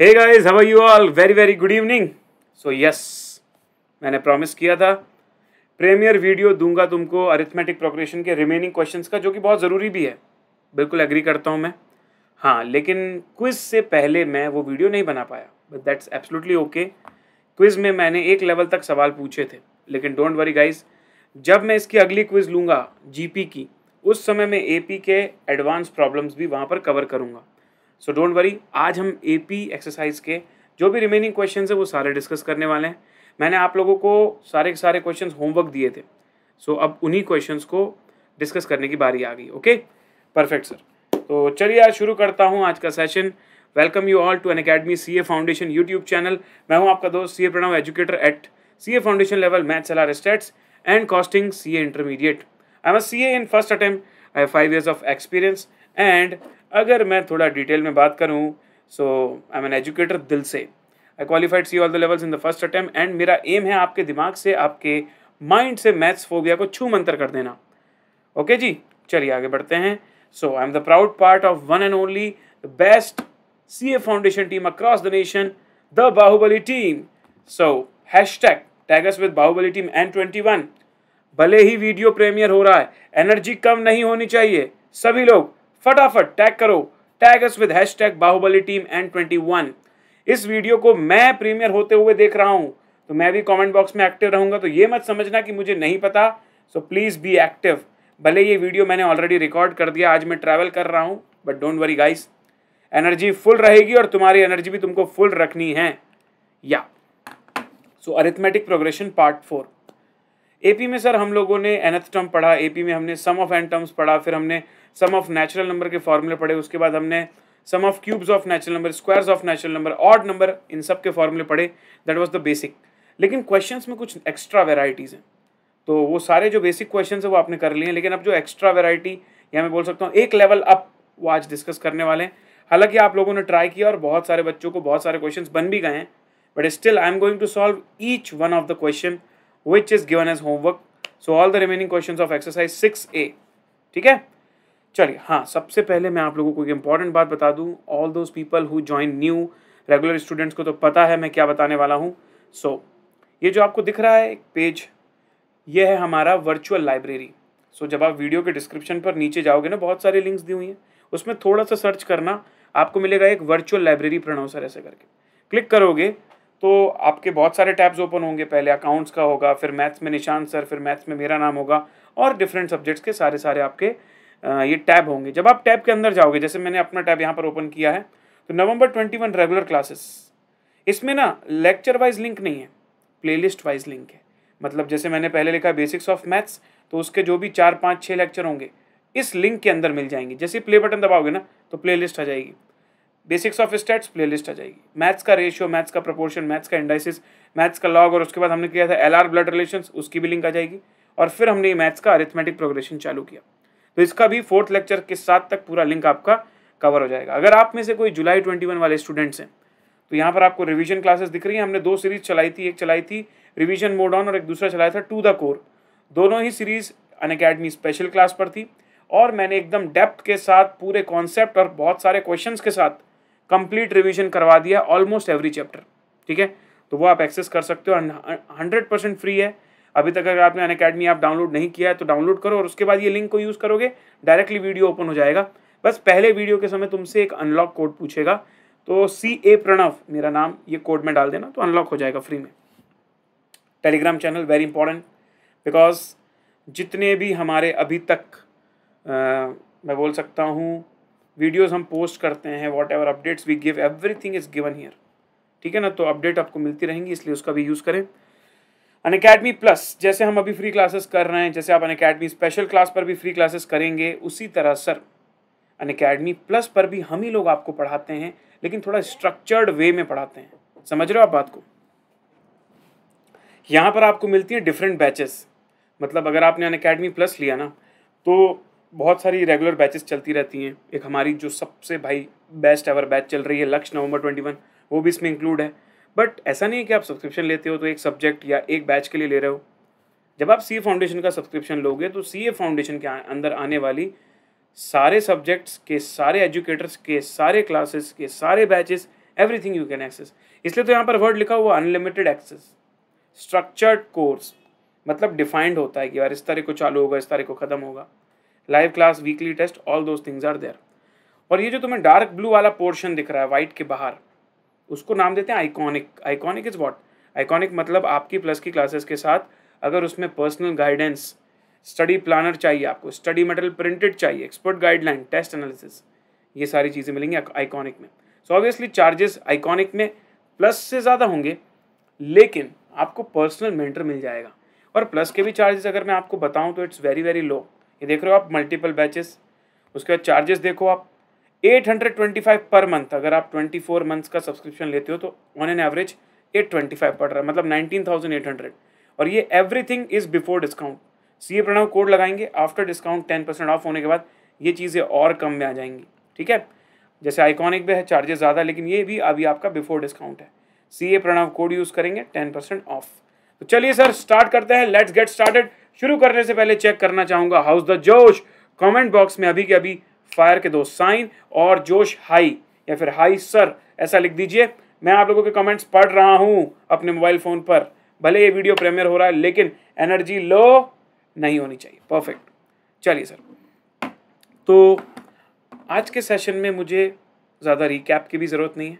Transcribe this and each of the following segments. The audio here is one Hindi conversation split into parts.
Hey guys how are you all very very good evening so yes मैंने प्रॉमिस किया था प्रीमियर वीडियो दूंगा तुमको अरिथमेटिक प्रोग्रेशन के रिमेनिंग क्वेश्चंस का जो कि बहुत ज़रूरी भी है बिल्कुल एग्री करता हूँ मैं हाँ लेकिन क्विज से पहले मैं वो वीडियो नहीं बना पाया but that's absolutely okay quiz में मैंने एक लेवल तक सवाल पूछे थे लेकिन डोंट वरी गाइज जब मैं इसकी अगली क्विज लूँगा जी की उस समय मैं ए के एडवांस प्रॉब्लम्स भी वहाँ पर कवर करूँगा सो डोंट वरी आज हम ए पी एक्सरसाइज के जो भी रिमेनिंग क्वेश्चन है वो सारे डिस्कस करने वाले हैं मैंने आप लोगों को सारे के सारे क्वेश्चन होमवर्क दिए थे सो so, अब उन्हीं क्वेश्चन को डिस्कस करने की बारी आ गई ओके परफेक्ट सर तो चलिए आज शुरू करता हूँ आज का session welcome you all to Unacademy C A foundation YouTube channel मैं हूँ आपका दोस्त C A Pranav educator at C A foundation level maths L R stats and costing C A intermediate I'm C A in first attempt I have five years of experience and अगर मैं थोड़ा डिटेल में बात करूँ so I I'm an educator दिल से I qualified C all the levels in the first attempt and मेरा एम है आपके दिमाग से आपके माइंड से मैथ्स फोबिया को छू मंतर कर देना ओके okay जी चलिए आगे बढ़ते हैं so I am the proud part of one and only the best C A foundation team across the nation the Bahubali team so hashtag tags with Bahubali team N twenty one भले ही वीडियो प्रेमियर हो रहा है एनर्जी कम नहीं होनी चाहिए सभी लोग फटाफट टैग करो tag us with hashtag Bahubali team N twenty one इस वीडियो को मैं प्रीमियर होते हुए देख रहा हूँ तो मैं भी कमेंट बॉक्स में एक्टिव रहूँगा तो ये मत समझना कि मुझे नहीं पता सो प्लीज़ बी एक्टिव भले ये वीडियो मैंने ऑलरेडी रिकॉर्ड कर दिया आज मैं ट्रैवल कर रहा हूँ but don't worry guys energy full रहेगी और तुम्हारी एनर्जी भी तुमको फुल रखनी है या so arithmetic progression part four AP में सर हम लोगों ने एनथ टर्म पढ़ा एपी में हमने सम ऑफ एन टर्म्स पढ़ा फिर हमने सम ऑफ नेचुरल नंबर के फॉर्मूले पढ़े उसके बाद हमने sum of cubes of natural number squares of natural number odd number इन सब के फॉर्मूले पढ़े दैट वाज द बेसिक लेकिन क्वेश्चंस में कुछ एक्स्ट्रा वेराइटीज़ हैं तो वो सारे जो बेसिक क्वेश्चन है वो आपने कर लिए हैं लेकिन अब जो एक्स्ट्रा वेराइटी या मैं बोल सकता हूँ एक लेवल अप वो आज डिस्कस करने वाले हैं हालांकि आप लोगों ने ट्राई किया और बहुत सारे बच्चों को बहुत सारे क्वेश्चन बन भी गए हैं but still I am going to solve each one of the question which is given as homework so all the remaining question of exercise six A ठीक है चलिए हाँ सबसे पहले मैं आप लोगों को एक इंपॉर्टेंट बात बता दूँ all those people who join new regular students को तो पता है मैं क्या बताने वाला हूँ सो so, ये जो आपको दिख रहा है एक पेज ये है हमारा वर्चुअल लाइब्रेरी सो जब आप वीडियो के डिस्क्रिप्शन पर नीचे जाओगे ना बहुत सारे लिंक्स दी हुई हैं उसमें थोड़ा सा सर्च करना आपको मिलेगा एक वर्चुअल लाइब्रेरी प्रणव सर ऐसे करके क्लिक करोगे तो आपके बहुत सारे टैब्स ओपन होंगे पहले अकाउंट्स का होगा फिर मैथ्स में निशान सर फिर मैथ्स में मेरा नाम होगा और डिफरेंट सब्जेक्ट्स के सारे सारे आपके ये टैब होंगे जब आप टैब के अंदर जाओगे जैसे मैंने अपना टैब यहाँ पर ओपन किया है तो November twenty one regular classes इसमें ना लेक्चर वाइज लिंक नहीं है प्लेलिस्ट वाइज लिंक है मतलब जैसे मैंने पहले लिखा बेसिक्स ऑफ मैथ्स तो उसके जो भी चार पाँच छः लेक्चर होंगे इस लिंक के अंदर मिल जाएंगे जैसे प्ले बटन दबाओगे ना तो प्ले लिस्ट आ जाएगी बेसिक्स ऑफ स्टेट्स लिस्ट आ जाएगी मैथ्स का रेशियो मैथ्स का प्रपोर्शन मैथ्स का इंडाइसिस मैथ्स का लॉग और उसके बाद हमने किया था एल आर ब्लड रिलेशन उसकी भी लिंक आ जाएगी और फिर हमने मैथ्स का अरिथमेटिक प्रोग्रेशन चालू किया तो इसका भी फोर्थ लेक्चर के साथ तक पूरा लिंक आपका कवर हो जाएगा अगर आप में से कोई जुलाई ट्वेंटी वन वाले स्टूडेंट्स हैं तो यहाँ पर आपको रिवीजन क्लासेस दिख रही हैं हमने दो सीरीज चलाई थी एक चलाई थी रिवीजन मोड ऑन और एक दूसरा चलाया था टू द कोर दोनों ही series Unacademy special class पर थी और मैंने एकदम डेप्थ के साथ पूरे कॉन्सेप्ट और बहुत सारे क्वेश्चंस के साथ कंप्लीट रिविजन करवा दिया ऑलमोस्ट एवरी चैप्टर ठीक है तो वो आप एक्सेस कर सकते हो हंड्रेड परसेंट फ्री है अभी तक अगर आपने अन अकेडमी आप डाउनलोड नहीं किया है तो डाउनलोड करो और उसके बाद ये लिंक को यूज़ करोगे डायरेक्टली वीडियो ओपन हो जाएगा बस पहले वीडियो के समय तुमसे एक अनलॉक कोड पूछेगा तो सी ए प्रणव मेरा नाम ये कोड में डाल देना तो अनलॉक हो जाएगा फ्री में Telegram channel very important because जितने भी हमारे अभी तक आ, मैं बोल सकता हूँ वीडियोस हम पोस्ट करते हैं whatever updates we give everything is given here ठीक है ना तो अपडेट आपको मिलती रहेंगी इसलिए उसका भी यूज़ करें अन अकेडमी प्लस जैसे हम अभी फ्री क्लासेस कर रहे हैं जैसे आप अन अकेडमी स्पेशल क्लास पर भी फ्री क्लासेस करेंगे उसी तरह सर अन अकेडमी प्लस पर भी हम ही लोग आपको पढ़ाते हैं लेकिन थोड़ा स्ट्रक्चर्ड वे में पढ़ाते हैं समझ रहे हो आप बात को यहाँ पर आपको मिलती है डिफरेंट बैचेस मतलब अगर आपने अन अकेडमी प्लस लिया ना तो बहुत सारी रेगुलर बैचेस चलती रहती हैं एक हमारी जो सबसे भाई बेस्ट एवर बैच चल रही है लक्ष्य नवंबर ट्वेंटी वन वो भी इसमें इंक्लूड है बट ऐसा नहीं है कि आप सब्सक्रिप्शन लेते हो तो एक सब्जेक्ट या एक बैच के लिए ले रहे हो जब आप सी फाउंडेशन का सब्सक्रिप्शन लोगे तो सी ए फाउंडेशन के अंदर आने वाली सारे सब्जेक्ट्स के सारे एजुकेटर्स के सारे क्लासेस के सारे batches every you can access इसलिए तो यहाँ पर वर्ड लिखा हुआ अनलिमिटेड एक्सेस स्ट्रक्चर्ड कोर्स मतलब डिफाइंड होता है कि यार इस तारीख को चालू होगा इस तारीख को ख़त्म होगा live class weekly test all those things are there और ये जो तुम्हें डार्क ब्लू वाला पोर्शन दिख रहा है वाइट के बाहर उसको नाम देते हैं iconic iconic is what iconic मतलब आपकी प्लस की क्लासेस के साथ अगर उसमें पर्सनल गाइडेंस स्टडी प्लानर चाहिए आपको स्टडी मटेरियल प्रिंटेड चाहिए एक्सपर्ट गाइडलाइन टेस्ट एनालिसिस ये सारी चीज़ें मिलेंगी आइकॉनिक में सो ऑब्वियसली चार्जेस आइकॉनिक में प्लस से ज़्यादा होंगे लेकिन आपको पर्सनल मेंटर मिल जाएगा और प्लस के भी चार्जेस अगर मैं आपको बताऊं तो इट्स वेरी वेरी लो ये देख रहे हो आप मल्टीपल बैचेस उसके बाद चार्जेस देखो आप 825 पर मंथ अगर आप 24 मंथ्स का सब्सक्रिप्शन लेते हो तो ऑन एन एवरेज 825 पड़ रहा है मतलब 19,800 और ये everything is before discount C A Pranav code लगाएंगे आफ्टर डिस्काउंट 10 परसेंट ऑफ होने के बाद ये चीज़ें और कम में आ जाएंगी ठीक है जैसे आइकॉनिक भी है चार्जेस ज़्यादा लेकिन ये भी अभी आपका बिफोर डिस्काउंट है C A Pranav code use करेंगे टेन परसेंट ऑफ तो चलिए सर स्टार्ट करते हैं लेट्स गेट स्टार्टेड शुरू करने से पहले चेक करना चाहूँगा हाउस द जोश कमेंट बॉक्स में अभी के अभी फायर के दो साइन और जोश हाई या फिर हाई सर ऐसा लिख दीजिए मैं आप लोगों के कमेंट्स पढ़ रहा हूँ अपने मोबाइल फ़ोन पर भले ये वीडियो प्रेमियर हो रहा है लेकिन एनर्जी लो नहीं होनी चाहिए परफेक्ट चलिए सर तो आज के सेशन में मुझे ज़्यादा रिकैप की भी ज़रूरत नहीं है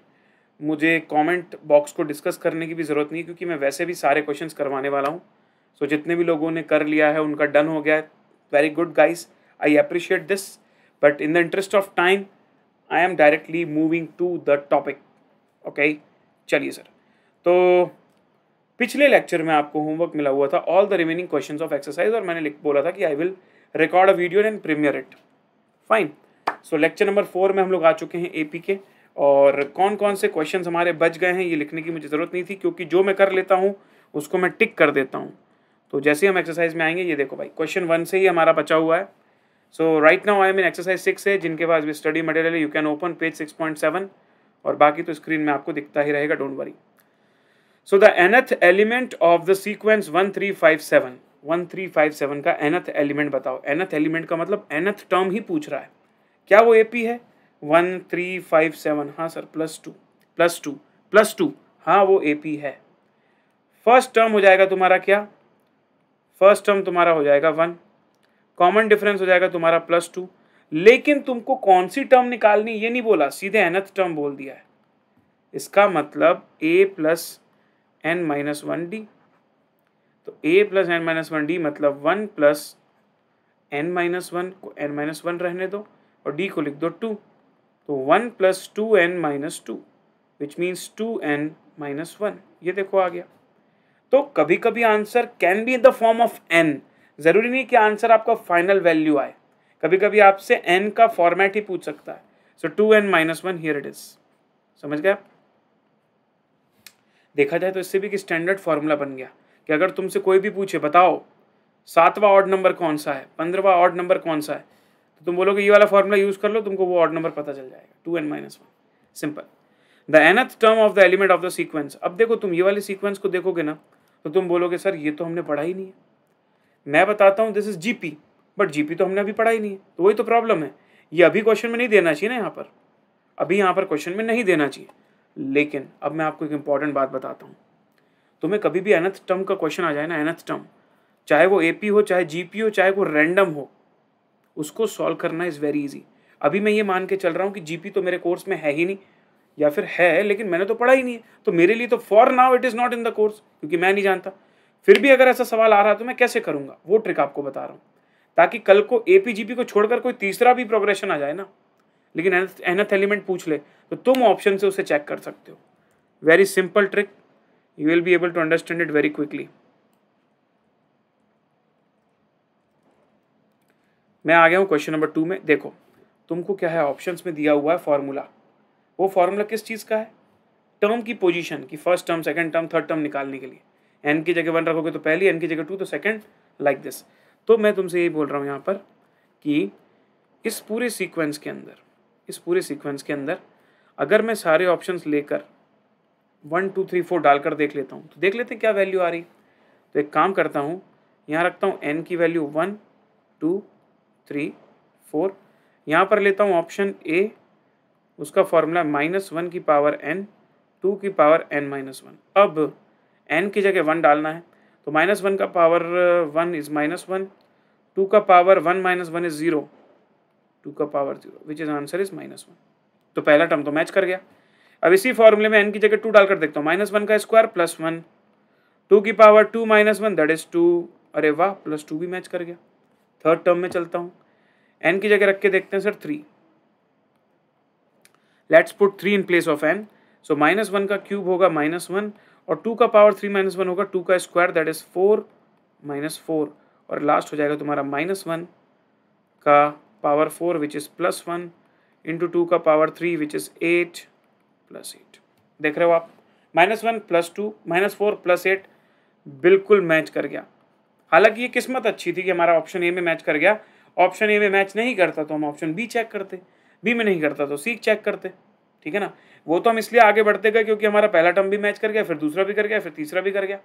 मुझे कमेंट बॉक्स को डिस्कस करने की भी ज़रूरत नहीं है क्योंकि मैं वैसे भी सारे क्वेश्चंस करवाने वाला हूँ सो so, जितने भी लोगों ने कर लिया है उनका डन हो गया है very good guys I appreciate this but in the interest of time I am directly moving to the topic okay चलिए सर तो पिछले लेक्चर में आपको होमवर्क मिला हुआ था all the remaining questions of exercise और मैंने लिख बोला था कि I will record a video and premiere it fine so lecture number four में हम लोग आ चुके हैं एपी के और कौन कौन से क्वेश्चन हमारे बच गए हैं ये लिखने की मुझे ज़रूरत नहीं थी क्योंकि जो मैं कर लेता हूँ उसको मैं टिक कर देता हूँ तो जैसे हम एक्सरसाइज में आएंगे ये देखो भाई क्वेश्चन वन से ही हमारा बचा हुआ है so right now I mean exercise six है जिनके पास भी स्टडी मटेरियल है you can open page six point seven और बाकी तो स्क्रीन में आपको दिखता ही रहेगा don't worry so the nth element of the sequence one three five seven one three five seven का एनथ एलिमेंट बताओ एनथ एलिमेंट का मतलब एनथ टर्म ही पूछ रहा है क्या वो ए पी है वन थ्री फाइव सेवन हाँ sir plus two plus two plus two हाँ वो ए पी है फर्स्ट टर्म हो जाएगा तुम्हारा क्या फर्स्ट टर्म तुम्हारा हो जाएगा वन कॉमन डिफरेंस हो जाएगा तुम्हारा प्लस टू लेकिन तुमको कौन सी टर्म निकालनी ये नहीं बोला सीधे एनथ टर्म बोल दिया है इसका मतलब ए plus N minus one d तो ए plus N minus one d मतलब one plus N minus one को एन माइनस वन रहने दो और डी को लिख दो टू तो one plus two N minus two which means two N minus one ये देखो आ गया तो कभी कभी answer can be in the form of n ज़रूरी नहीं कि आंसर आपका फाइनल वैल्यू आए कभी कभी आपसे एन का फॉर्मेट ही पूछ सकता है so two N minus one here it is समझ गए आप देखा जाए तो इससे भी कि स्टैंडर्ड फार्मूला बन गया कि अगर तुमसे कोई भी पूछे बताओ सातवां ऑड नंबर कौन सा है पंद्रवा ऑड नंबर कौन सा है तो तुम बोलोगे ये वाला फॉर्मूला यूज़ कर लो तुमको वो ऑड नंबर पता चल जाएगा two N minus one simple the nth term of the element of the sequence अब देखो तुम ये वाले सीक्वेंस को देखोगे ना तो तुम बोलोगे सर ये तो हमने पढ़ा ही नहीं है मैं बताता हूँ this is GP but GP तो हमने अभी पढ़ा ही नहीं है तो वही तो प्रॉब्लम है ये अभी क्वेश्चन में नहीं देना चाहिए ना यहाँ पर अभी यहाँ पर क्वेश्चन में नहीं देना चाहिए लेकिन अब मैं आपको एक इम्पॉर्टेंट बात बताता हूँ तुम्हें कभी भी एनथ टर्म का क्वेश्चन आ जाए ना एनथ टर्म चाहे वो ए हो चाहे जी हो चाहे वो रैंडम हो उसको सॉल्व करना इज़ वेरी इजी अभी मैं ये मान के चल रहा हूँ कि जी तो मेरे कोर्स में है ही नहीं या फिर है लेकिन मैंने तो पढ़ा ही नहीं है तो मेरे लिए तो for now it is not in the course क्योंकि मैं नहीं जानता फिर भी अगर ऐसा सवाल आ रहा है तो मैं कैसे करूँगा वो ट्रिक आपको बता रहा हूँ ताकि कल को ए को छोड़कर कोई तीसरा भी प्रोग्रेशन आ जाए ना लेकिन एनथ एलिमेंट पूछ ले तो तुम ऑप्शन से उसे चेक कर सकते हो very simple trick you will be able to understand it very quickly मैं आ गया हूँ क्वेश्चन नंबर टू में देखो तुमको क्या है ऑप्शंस में दिया हुआ है फॉर्मूला वो फार्मूला किस चीज़ का है टर्म की पोजीशन की first term second term third term निकालने के लिए एन की जगह वन रखोगे तो पहली एन की जगह टू तो सेकंड लाइक दिस तो मैं तुमसे यही बोल रहा हूँ यहाँ पर कि इस पूरे सीक्वेंस के अंदर इस पूरे सीक्वेंस के अंदर अगर मैं सारे ऑप्शंस लेकर वन टू थ्री फोर डालकर देख लेता हूँ तो देख लेते हैं क्या वैल्यू आ रही तो एक काम करता हूँ यहाँ रखता हूँ एन की value one two three four यहाँ पर लेता हूँ ऑप्शन ए उसका फॉर्मूला माइनस वन की पावर एन टू की पावर एन माइनस वन अब एन की जगह वन डालना है तो माइनस वन का power one is minus one two का power one minus one is zero two का power zero which is answer is minus one तो पहला टर्म तो मैच कर गया अब इसी फॉर्मूले में एन की जगह टू डालकर देखता हूँ माइनस वन का स्क्वायर प्लस वन टू की power two minus one that is two अरे वाह प्लस टू भी मैच कर गया थर्ड टर्म में चलता हूँ एन की जगह रख के देखते हैं sir three let's put three in place of n so minus one का क्यूब होगा माइनस वन और टू का पावर थ्री माइनस वन होगा टू का square that is four minus four और लास्ट हो जाएगा तुम्हारा माइनस वन का power four which is plus one into two का power three which is eight plus eight देख रहे हो आप minus one plus two minus four plus eight बिल्कुल मैच कर गया हालांकि ये किस्मत अच्छी थी कि हमारा ऑप्शन ए में मैच कर गया ऑप्शन ए में मैच नहीं करता तो हम ऑप्शन बी चेक करते भी मैं नहीं करता तो सीख चेक करते ठीक है ना वो तो हम इसलिए आगे बढ़ते गए क्योंकि हमारा पहला टर्म भी मैच कर गया फिर दूसरा भी कर गया फिर तीसरा भी कर गया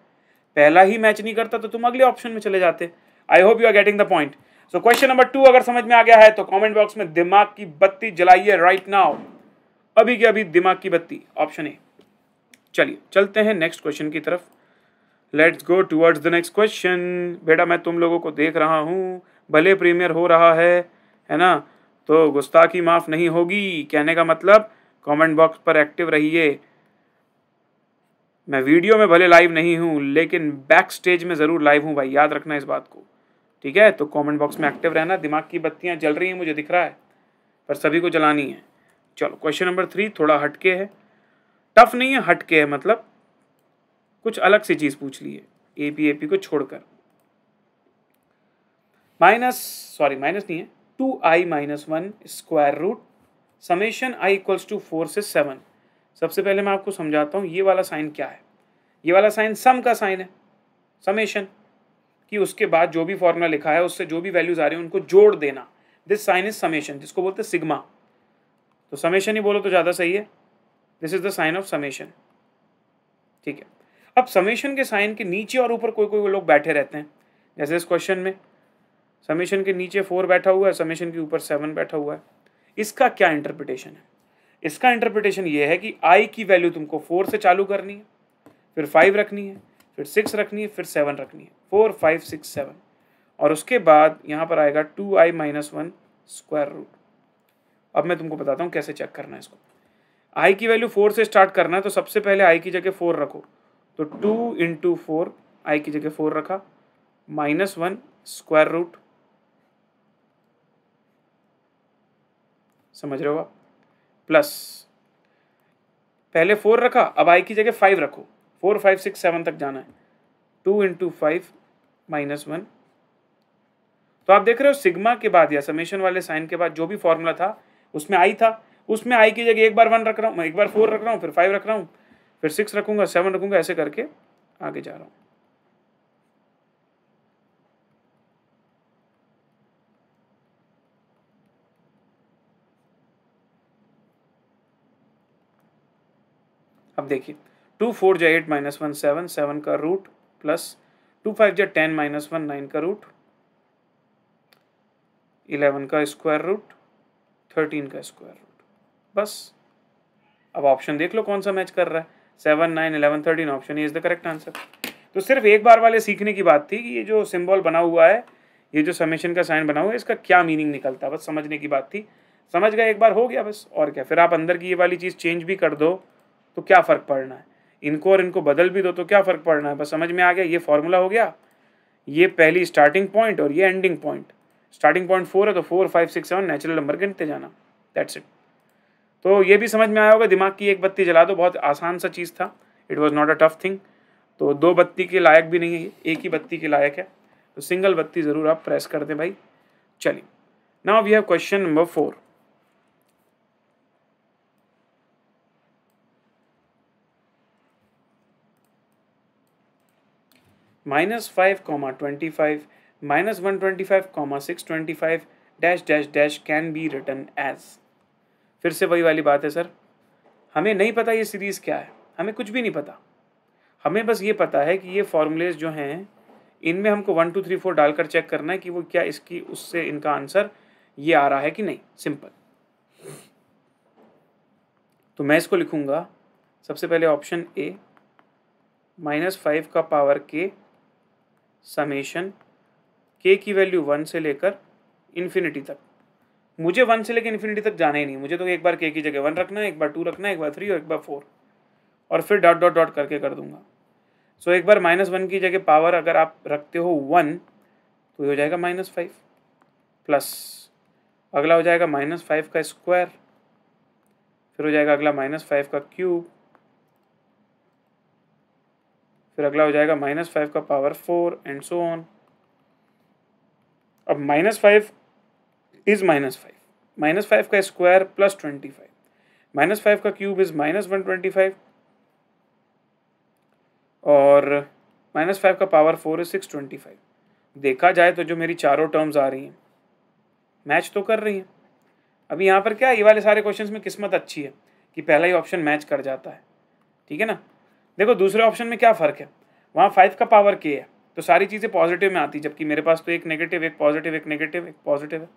पहला ही मैच नहीं करता तो तुम अगले ऑप्शन में चले जाते I hope you are getting the point so question number two अगर समझ में आ गया है तो कॉमेंट बॉक्स में दिमाग की बत्ती जलाइए राइट नाउ अभी के अभी दिमाग की बत्ती ऑप्शन ए चलिए चलते हैं नेक्स्ट क्वेश्चन की तरफ let's go towards the next question बेटा मैं तुम लोगों को देख रहा हूँ भले प्रीमियर हो रहा है है ना तो गुस्ताखी माफ़ नहीं होगी कहने का मतलब कमेंट बॉक्स पर एक्टिव रहिए मैं वीडियो में भले लाइव नहीं हूँ लेकिन बैक स्टेज में ज़रूर लाइव हूँ भाई याद रखना इस बात को ठीक है तो कमेंट बॉक्स में एक्टिव रहना दिमाग की बत्तियाँ जल रही हैं मुझे दिख रहा है पर सभी को जलानी है चलो क्वेश्चन नंबर थ्री थोड़ा हटके है टफ नहीं है हटके है मतलब कुछ अलग सी चीज़ पूछ ली है ए पी ए पी को छोड़कर माइनस सॉरी माइनस नहीं है two I minus one square root summation I equals to four से सेवन सबसे पहले मैं आपको समझाता हूँ ये वाला साइन क्या है ये वाला साइन सम का साइन है समेशन कि उसके बाद जो भी फॉर्मूला लिखा है उससे जो भी वैल्यूज आ रही है उनको जोड़ देना दिस साइन इज समेशन जिसको बोलते हैं सिग्मा तो समेशन ही बोलो तो ज़्यादा सही है this is the sign of summation ठीक है अब समेशन के साइन के नीचे और ऊपर कोई कोई लोग बैठे रहते हैं जैसे इस क्वेश्चन में समेशन के नीचे फोर बैठा हुआ है समेशन के ऊपर सेवन बैठा हुआ है इसका क्या इंटरप्रिटेशन है इसका इंटरप्रिटेशन ये है कि आई की वैल्यू तुमको फोर से चालू करनी है फिर फाइव रखनी है फिर सिक्स रखनी है फिर सेवन रखनी है फोर फाइव सिक्स सेवन और उसके बाद यहाँ पर आएगा two I minus one square root अब मैं तुमको बताता हूँ कैसे चेक करना है इसको आई की वैल्यू फोर से स्टार्ट करना है तो सबसे पहले आई की जगह फोर रखो तो टू इंटू फोर आई की जगह फोर रखा माइनस वन स्क्वायर रूट समझ रहे हो आप प्लस पहले फोर रखा अब आई की जगह फाइव रखो फोर फाइव सिक्स सेवन तक जाना है two into five minus one तो आप देख रहे हो सिग्मा के बाद या समेशन वाले साइन के बाद जो भी फॉर्मूला था उसमें आई था उसमें आई की जगह एक बार वन रख रहा हूँ एक बार फोर रख रहा हूँ फिर फाइव रख रहा हूँ फिर सिक्स रखूंगा सेवन रखूंगा ऐसे करके आगे जा रहा हूँ अब देखिए टू फोर जो eight minus one seven seven का रूट प्लस टू फाइव जो टेन माइनस वन नाइन का रूट इलेवन का स्क्वायर रूट थर्टीन का स्क्वायर रूट बस अब ऑप्शन देख लो कौन सा मैच कर रहा है seven nine eleven thirteen option is the correct answer तो सिर्फ एक बार वाले सीखने की बात थी कि ये जो सिंबल बना हुआ है ये जो समेशन का साइन बना हुआ है इसका क्या मीनिंग निकलता है बस समझने की बात थी समझ गए एक बार हो गया बस और क्या फिर आप अंदर की ये वाली चीज़ चेंज भी कर दो तो क्या फ़र्क पड़ना है इनको और इनको बदल भी दो तो क्या फ़र्क पड़ना है बस समझ में आ गया ये फॉर्मूला हो गया ये पहली स्टार्टिंग पॉइंट और ये ending point starting point four है तो four five six seven natural number गिनते जाना दैट्स इट तो ये भी समझ में आया होगा दिमाग की एक बत्ती जला दो बहुत आसान सा चीज़ था it was not a tough thing तो दो बत्ती के लायक भी नहीं है एक ही बत्ती के लायक है तो सिंगल बत्ती ज़रूर आप प्रेस कर दें भाई चलिए now we have question number four minus five comma twenty five minus one twenty five comma six twenty five dash dash dash can be return as फिर से वही वाली बात है सर हमें नहीं पता ये सीरीज़ क्या है हमें कुछ भी नहीं पता हमें बस ये पता है कि ये फॉर्मूलेज जो हैं इनमें हमको वन टू थ्री फोर डालकर चेक करना है कि वो क्या इसकी उससे इनका आंसर ये आ रहा है कि नहीं सिंपल तो मैं इसको लिखूँगा सबसे पहले ऑप्शन ए माइनस फाइव का पावर के समेशन के की वैल्यू वन से लेकर इन्फिनिटी तक मुझे वन से लेकर इन्फिनिटी तक जाना ही नहीं मुझे तो एक बार के की जगह वन रखना है एक बार टू रखना है एक बार थ्री और एक बार फोर और फिर डॉट डॉट डॉट करके कर दूंगा सो so, एक बार माइनस वन की जगह पावर अगर आप रखते हो वन तो ये हो जाएगा माइनस फाइव प्लस अगला हो जाएगा माइनस फाइव का स्क्वायर फिर हो जाएगा अगला माइनस फाइव का क्यूब फिर अगला हो जाएगा माइनस फाइव का power four and so on अब minus five is minus five minus five का square plus twenty five minus five का cube is minus one twenty five और माइनस फाइव का power four is six twenty five देखा जाए तो जो मेरी चारों टर्म्स आ रही हैं मैच तो कर रही हैं अभी यहाँ पर क्या ये वाले सारे क्वेश्चंस में किस्मत अच्छी है कि पहला ही ऑप्शन मैच कर जाता है ठीक है ना देखो दूसरे ऑप्शन में क्या फ़र्क है वहाँ फाइव का पावर के है तो सारी चीज़ें पॉजिटिव में आती जबकि मेरे पास तो एक नेगेटिव एक पॉजिटिव एक नेगेटिव एक पॉजिटिव है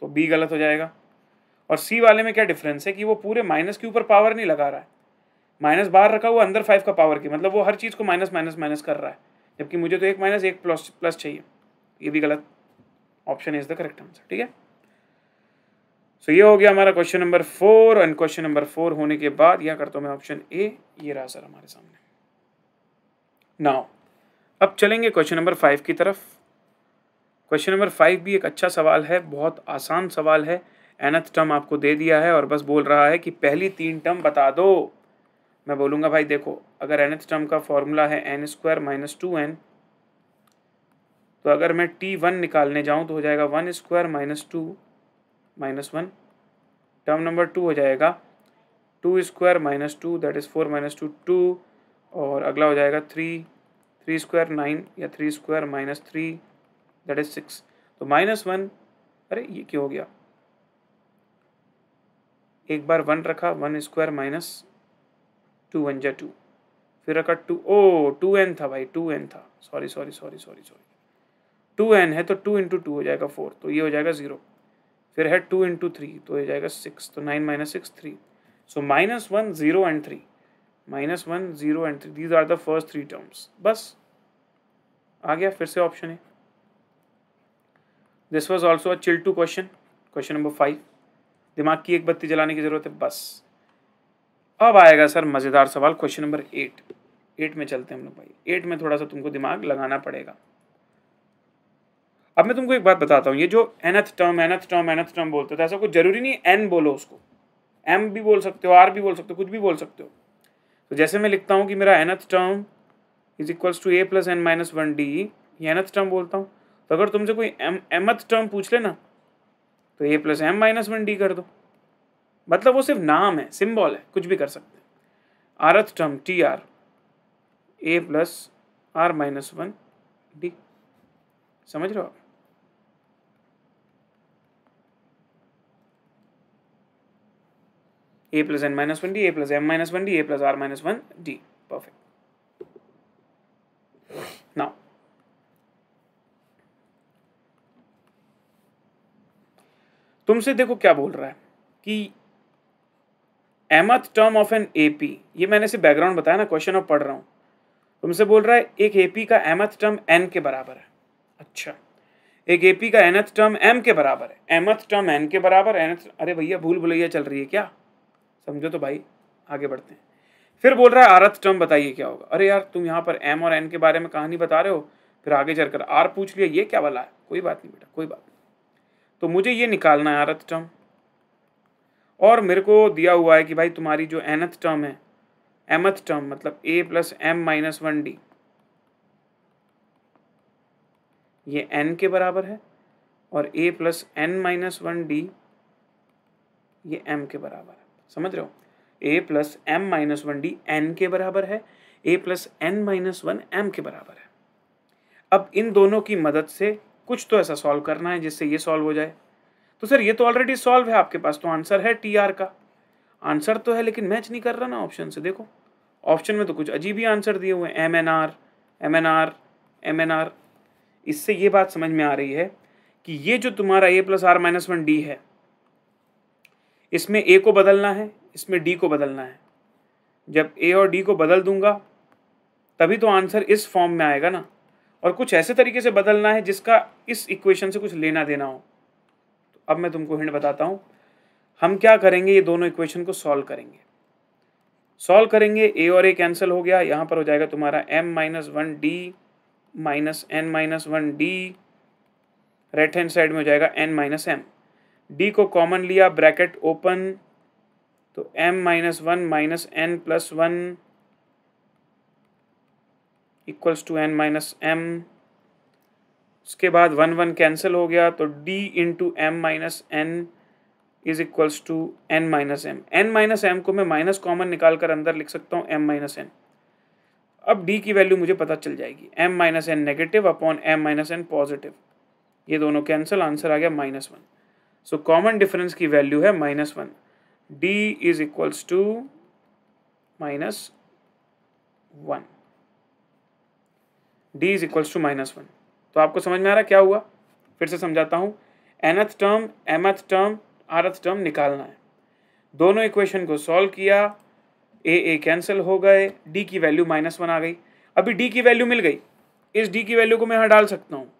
तो बी गलत हो जाएगा और सी वाले में क्या डिफरेंस है कि वो पूरे माइनस के ऊपर पावर नहीं लगा रहा है माइनस बाहर रखा हुआ अंदर फाइव का पावर की मतलब वो हर चीज़ को माइनस माइनस माइनस कर रहा है जबकि मुझे तो एक माइनस एक प्लस प्लस चाहिए ये भी गलत option is the correct answer ठीक है सो ये हो गया हमारा question number four and question number four होने के बाद यह करता हूँ मैं ऑप्शन ए ये रहा सर हमारे सामने नाउ अब चलेंगे क्वेश्चन नंबर फाइव की तरफ क्वेश्चन नंबर फाइव भी एक अच्छा सवाल है बहुत आसान सवाल है एनथ टर्म आपको दे दिया है और बस बोल रहा है कि पहली तीन टर्म बता दो मैं बोलूँगा भाई देखो अगर एनथ टर्म का फॉर्मूला है N square minus two N तो अगर मैं टी वन निकालने जाऊँ तो हो जाएगा one square minus two minus one term number two हो जाएगा two square minus two that is four minus two two और अगला हो जाएगा थ्री थ्री स्क्वायर नाइन या three square minus three that is six तो माइनस वन अरे ये क्यों हो गया एक बार वन रखा one square minus two one जै टू फिर रखा टू ओ टू एन था भाई टू एन था sorry sorry sorry sorry sorry two N है तो टू इंटू टू हो जाएगा फोर तो ये हो जाएगा ज़ीरो फिर है टू इंटू थ्री तो ये जाएगा सिक्स तो nine minus six three so minus one zero and three minus one zero and three these are the first three terms बस आ गया फिर से ऑप्शन है this was also a chill two question question number five दिमाग की एक बत्ती जलाने की ज़रूरत है बस अब आएगा सर मज़ेदार सवाल क्वेश्चन नंबर एट एट में चलते हैं हम लोग भाई एट में थोड़ा सा तुमको दिमाग लगाना पड़ेगा अब मैं तुमको एक बात बताता हूँ ये जो nth term nth term nth term बोलते थे ऐसा कुछ जरूरी नहीं एन बोलो उसको एम भी बोल सकते हो आर भी बोल सकते हो कुछ भी बोल सकते हो तो जैसे मैं लिखता हूँ कि मेरा nth term is equals to A plus N minus one D ये एनथ टर्म बोलता हूँ तो अगर तुमसे कोई एम एमथ टर्म पूछ लेना तो ए plus M minus one D कर दो मतलब वो सिर्फ नाम है सिम्बॉल है कुछ भी कर सकते हैं rth term T R A plus R minus one D समझ रहे हो आप a plus n minus d, a plus m minus d, a plus r minus d. Perfect. Now, तुमसे देखो क्या बोल रहा है कि mth term of an AP ये मैंने से बैकग्राउंड बताया ना क्वेश्चन अब पढ़ रहा हूँ तुमसे बोल रहा है एक एपी का एमथ टर्म एन के बराबर है अच्छा एक एपी का एनथ टर्म एम के बराबर है एमथ टर्म एन के बराबर एनथ अरे भैया भूल भुलैया चल रही है क्या समझो तो भाई आगे बढ़ते हैं फिर बोल रहा है आरथ टर्म बताइए क्या होगा अरे यार तुम यहाँ पर एम और एन के बारे में कहानी बता रहे हो फिर आगे चलकर आर पूछ लिया ये क्या वाला है कोई बात नहीं बेटा कोई बात नहीं तो मुझे ये निकालना है आरथ टर्म और मेरे को दिया हुआ है कि भाई तुम्हारी जो एनथ टर्म है एमथ टर्म मतलब ए plus M minus one D ये एन के बराबर है और A plus N minus one D ये एम के बराबर है समझ रहे हो A plus M minus one D N के बराबर है A plus N minus one M के बराबर है अब इन दोनों की मदद से कुछ तो ऐसा सॉल्व करना है जिससे ये सॉल्व हो जाए तो सर ये तो ऑलरेडी सॉल्व है आपके पास तो आंसर है टी आर का आंसर तो है लेकिन मैच नहीं कर रहा ना ऑप्शन से देखो ऑप्शन में तो कुछ अजीब ही आंसर दिए हुए M N R M N R M N R इससे ये बात समझ में आ रही है कि ये जो तुम्हारा A plus R minus one D है इसमें ए को बदलना है इसमें डी को बदलना है जब ए और डी को बदल दूंगा तभी तो आंसर इस फॉर्म में आएगा ना और कुछ ऐसे तरीके से बदलना है जिसका इस इक्वेशन से कुछ लेना देना हो तो अब मैं तुमको हिंड बताता हूँ हम क्या करेंगे ये दोनों इक्वेशन को सॉल्व करेंगे सॉल्व करेंगे ए और ए कैंसिल हो गया यहाँ पर हो जाएगा तुम्हारा M minus one D minus N minus one D right hand side में हो जाएगा एन माइनस एम डी को कॉमन लिया ब्रैकेट ओपन तो M minus one minus N plus one equals to N minus M उसके बाद वन वन कैंसिल हो गया तो D into M minus N is equals to N minus M N minus M को मैं माइनस कॉमन निकाल कर अंदर लिख सकता हूँ एम माइनस एन अब डी की वैल्यू मुझे पता चल जाएगी M minus N negative upon M minus N positive ये दोनों कैंसिल आंसर आ गया minus one so common difference की वैल्यू है minus one D is equals to minus one D is equals to minus one तो आपको समझ में आ रहा क्या हुआ फिर से समझाता हूँ nth term eth term or eth term निकालना है दोनों इक्वेशन को सॉल्व किया ए ए कैंसिल हो गए डी की वैल्यू माइनस वन आ गई अभी डी की वैल्यू मिल गई इस डी की वैल्यू को मैं यहाँ डाल सकता हूँ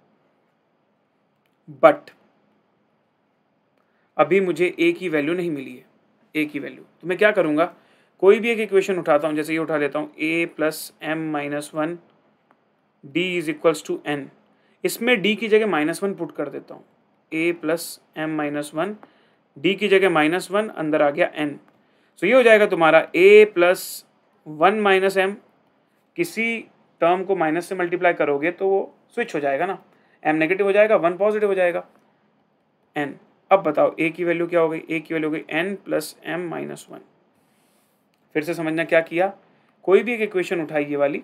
बट अभी मुझे ए की वैल्यू नहीं मिली है ए की वैल्यू तो मैं क्या करूँगा कोई भी एक इक्वेशन उठाता हूँ जैसे ये उठा लेता हूँ A plus M minus one D is equals to N इसमें डी की जगह माइनस वन पुट कर देता हूँ A plus M minus one D की जगह माइनस वन अंदर आ गया एन सो तो ये हो जाएगा तुम्हारा A plus one minus M किसी टर्म को माइनस से मल्टीप्लाई करोगे तो वो स्विच हो जाएगा ना एम नेगेटिव हो जाएगा वन पॉजिटिव हो जाएगा एन अब बताओ ए की वैल्यू क्या हो गई ए की वैल्यू हो गई N plus M minus one फिर से समझना क्या किया कोई भी एक इक्वेशन उठाई ये वाली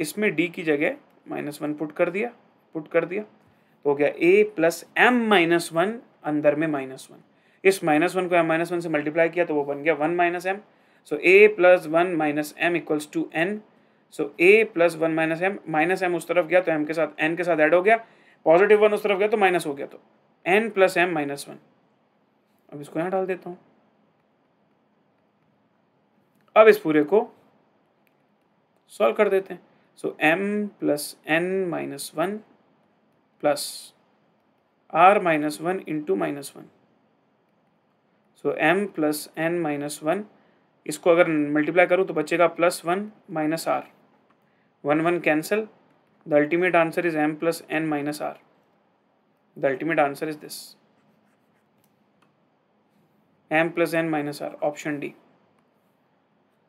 इसमें डी की जगह माइनस वन पुट कर दिया पुट कर दिया तो हो गया ए प्लस एम माइनस वन अंदर में माइनस वन इस माइनस वन को एम माइनस वन से मल्टीप्लाई किया तो वो बन गया one minus M so A plus one minus M equals to N so A plus one minus M minus M उस तरफ गया तो एम के साथ एन के साथ ऐड हो गया पॉजिटिव वन उस तरफ गया तो माइनस हो गया तो N plus M minus one अब इसको यहाँ डाल देता हूँ अब इस पूरे को सॉल्व कर देते हैं so M plus N minus one plus R minus one into minus one so M plus N minus one इसको अगर मल्टीप्लाई करूँ तो बचेगा plus one minus R one one cancel the ultimate answer is M plus N minus R The ultimate answer is this. M plus N minus R option D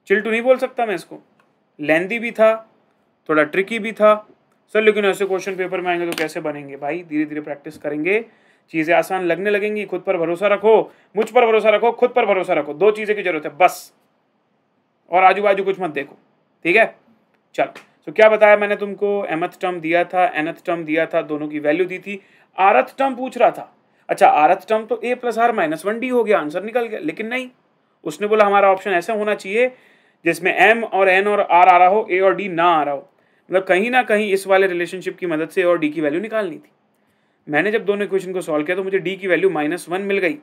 chill two नहीं बोल सकता मैं इसको लेंदी भी था थोड़ा ट्रिकी भी था सर लेकिन ऐसे क्वेश्चन पेपर में आएंगे तो कैसे बनेंगे भाई धीरे धीरे प्रैक्टिस करेंगे चीज़ें आसान लगने लगेंगी खुद पर भरोसा रखो मुझ पर भरोसा रखो खुद पर भरोसा रखो दो चीज़ें की जरूरत है बस और आजू बाजू कुछ मत देखो ठीक है चल तो क्या बताया मैंने तुमको एमथ टर्म दिया था एनथ टर्म दिया था दोनों की वैल्यू दी थी आरथ टर्म पूछ रहा था अच्छा आरथ टर्म तो ए plus R minus one D हो गया आंसर निकल गया लेकिन नहीं उसने बोला हमारा ऑप्शन ऐसा होना चाहिए जिसमें एम और एन और आर आ रहा हो ए और डी ना आ रहा हो मतलब कहीं ना कहीं इस वाले रिलेशनशिप की मदद से ए और डी की वैल्यू निकालनी थी मैंने जब दोनों इक्वेशन को सॉल्व किया तो मुझे डी की वैल्यू माइनस वन मिल गई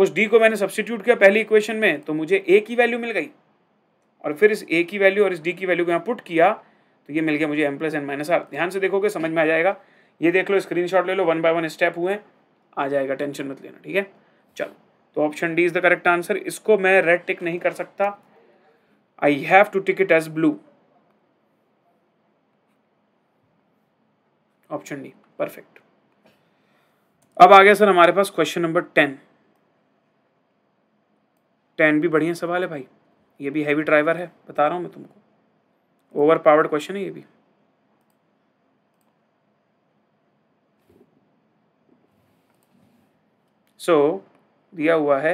उस डी को मैंने सब्सटीट्यूट किया पहली इक्वेशन में तो मुझे ए की वैल्यू मिल गई और फिर इस ए की वैल्यू और इस डी की वैल्यू को यहाँ पुट किया तो ये मिल गया मुझे M plus N minus R ध्यान से देखोगे समझ में आ जाएगा ये देख लो स्क्रीन ले लो वन बाय वन स्टेप हुए आ जाएगा टेंशन मत लेना ठीक है चलो तो option D is the correct answer इसको मैं रेड टिक नहीं कर सकता I have to tick it as blue option D perfect अब आ गया सर हमारे पास क्वेश्चन नंबर टेन टेन भी बढ़िया सवाल है भाई ये भी हैवी ड्राइवर है बता रहा हूँ मैं तुमको ओवर पावर्ड क्वेश्चन है ये भी सो so, दिया हुआ है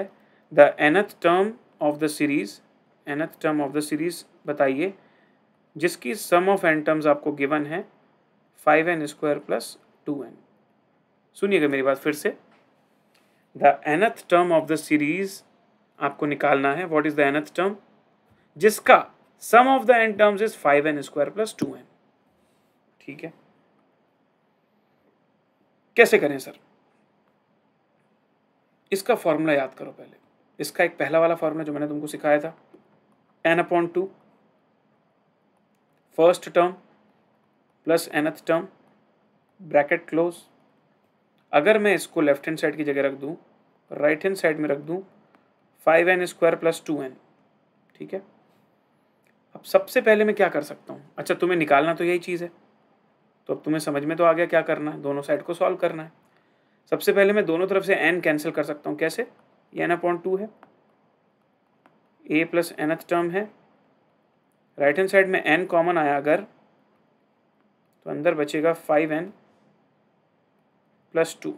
the nth term of the series nth term of the series बताइए जिसकी सम ऑफ एन टर्म्स आपको गिवन है five N square plus two N सुनिएगा मेरी बात फिर से the nth term of the series आपको निकालना है what is the nth term जिसका sum of the N terms is five N square plus two N ठीक है कैसे करें सर इसका फार्मूला याद करो पहले इसका एक पहला वाला फार्मूला जो मैंने तुमको सिखाया था N upon two first term plus nth term bracket close अगर मैं इसको लेफ्ट हैंड साइड की जगह रख दूँ राइट हैंड साइड में रख दूँ five N square plus two N ठीक है अब सबसे पहले मैं क्या कर सकता हूँ अच्छा तुम्हें निकालना तो यही चीज़ है तो अब तुम्हें समझ में तो आ गया क्या करना है दोनों साइड को सॉल्व करना है सबसे पहले मैं दोनों तरफ से एन कैंसिल कर सकता हूँ कैसे ये एन अपॉइंट टू है A plus nth term है राइट हैंड साइड में एन कॉमन आया अगर तो अंदर बचेगा फाइव एन प्लस टू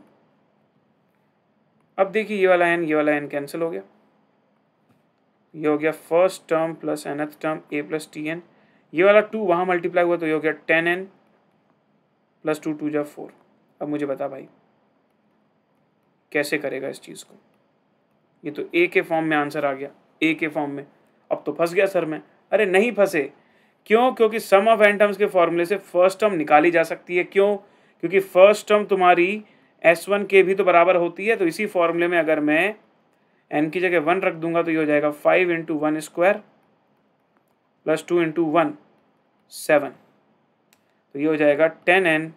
अब देखिए ये वाला एन ये वाला एन कैंसिल हो गया ये हो गया first term plus nth term A plus T N ये वाला टू वहाँ मल्टीप्लाई हुआ तो ये हो गया ten N plus two two जा फोर अब मुझे बता भाई कैसे करेगा इस चीज़ को ये तो ए के फॉर्म में आंसर आ गया ए के फॉर्म में अब तो फंस गया सर मैं अरे नहीं फंसे क्यों क्योंकि सम ऑफ एन टर्म्स के फॉर्मूले से फर्स्ट टर्म निकाली जा सकती है क्यों क्योंकि फर्स्ट टर्म तुम्हारी एस वन के भी तो बराबर होती है तो इसी फॉर्मूले में अगर मैं एन की जगह वन रख दूंगा तो ये हो जाएगा five into one square plus two into one seven तो ये हो जाएगा ten N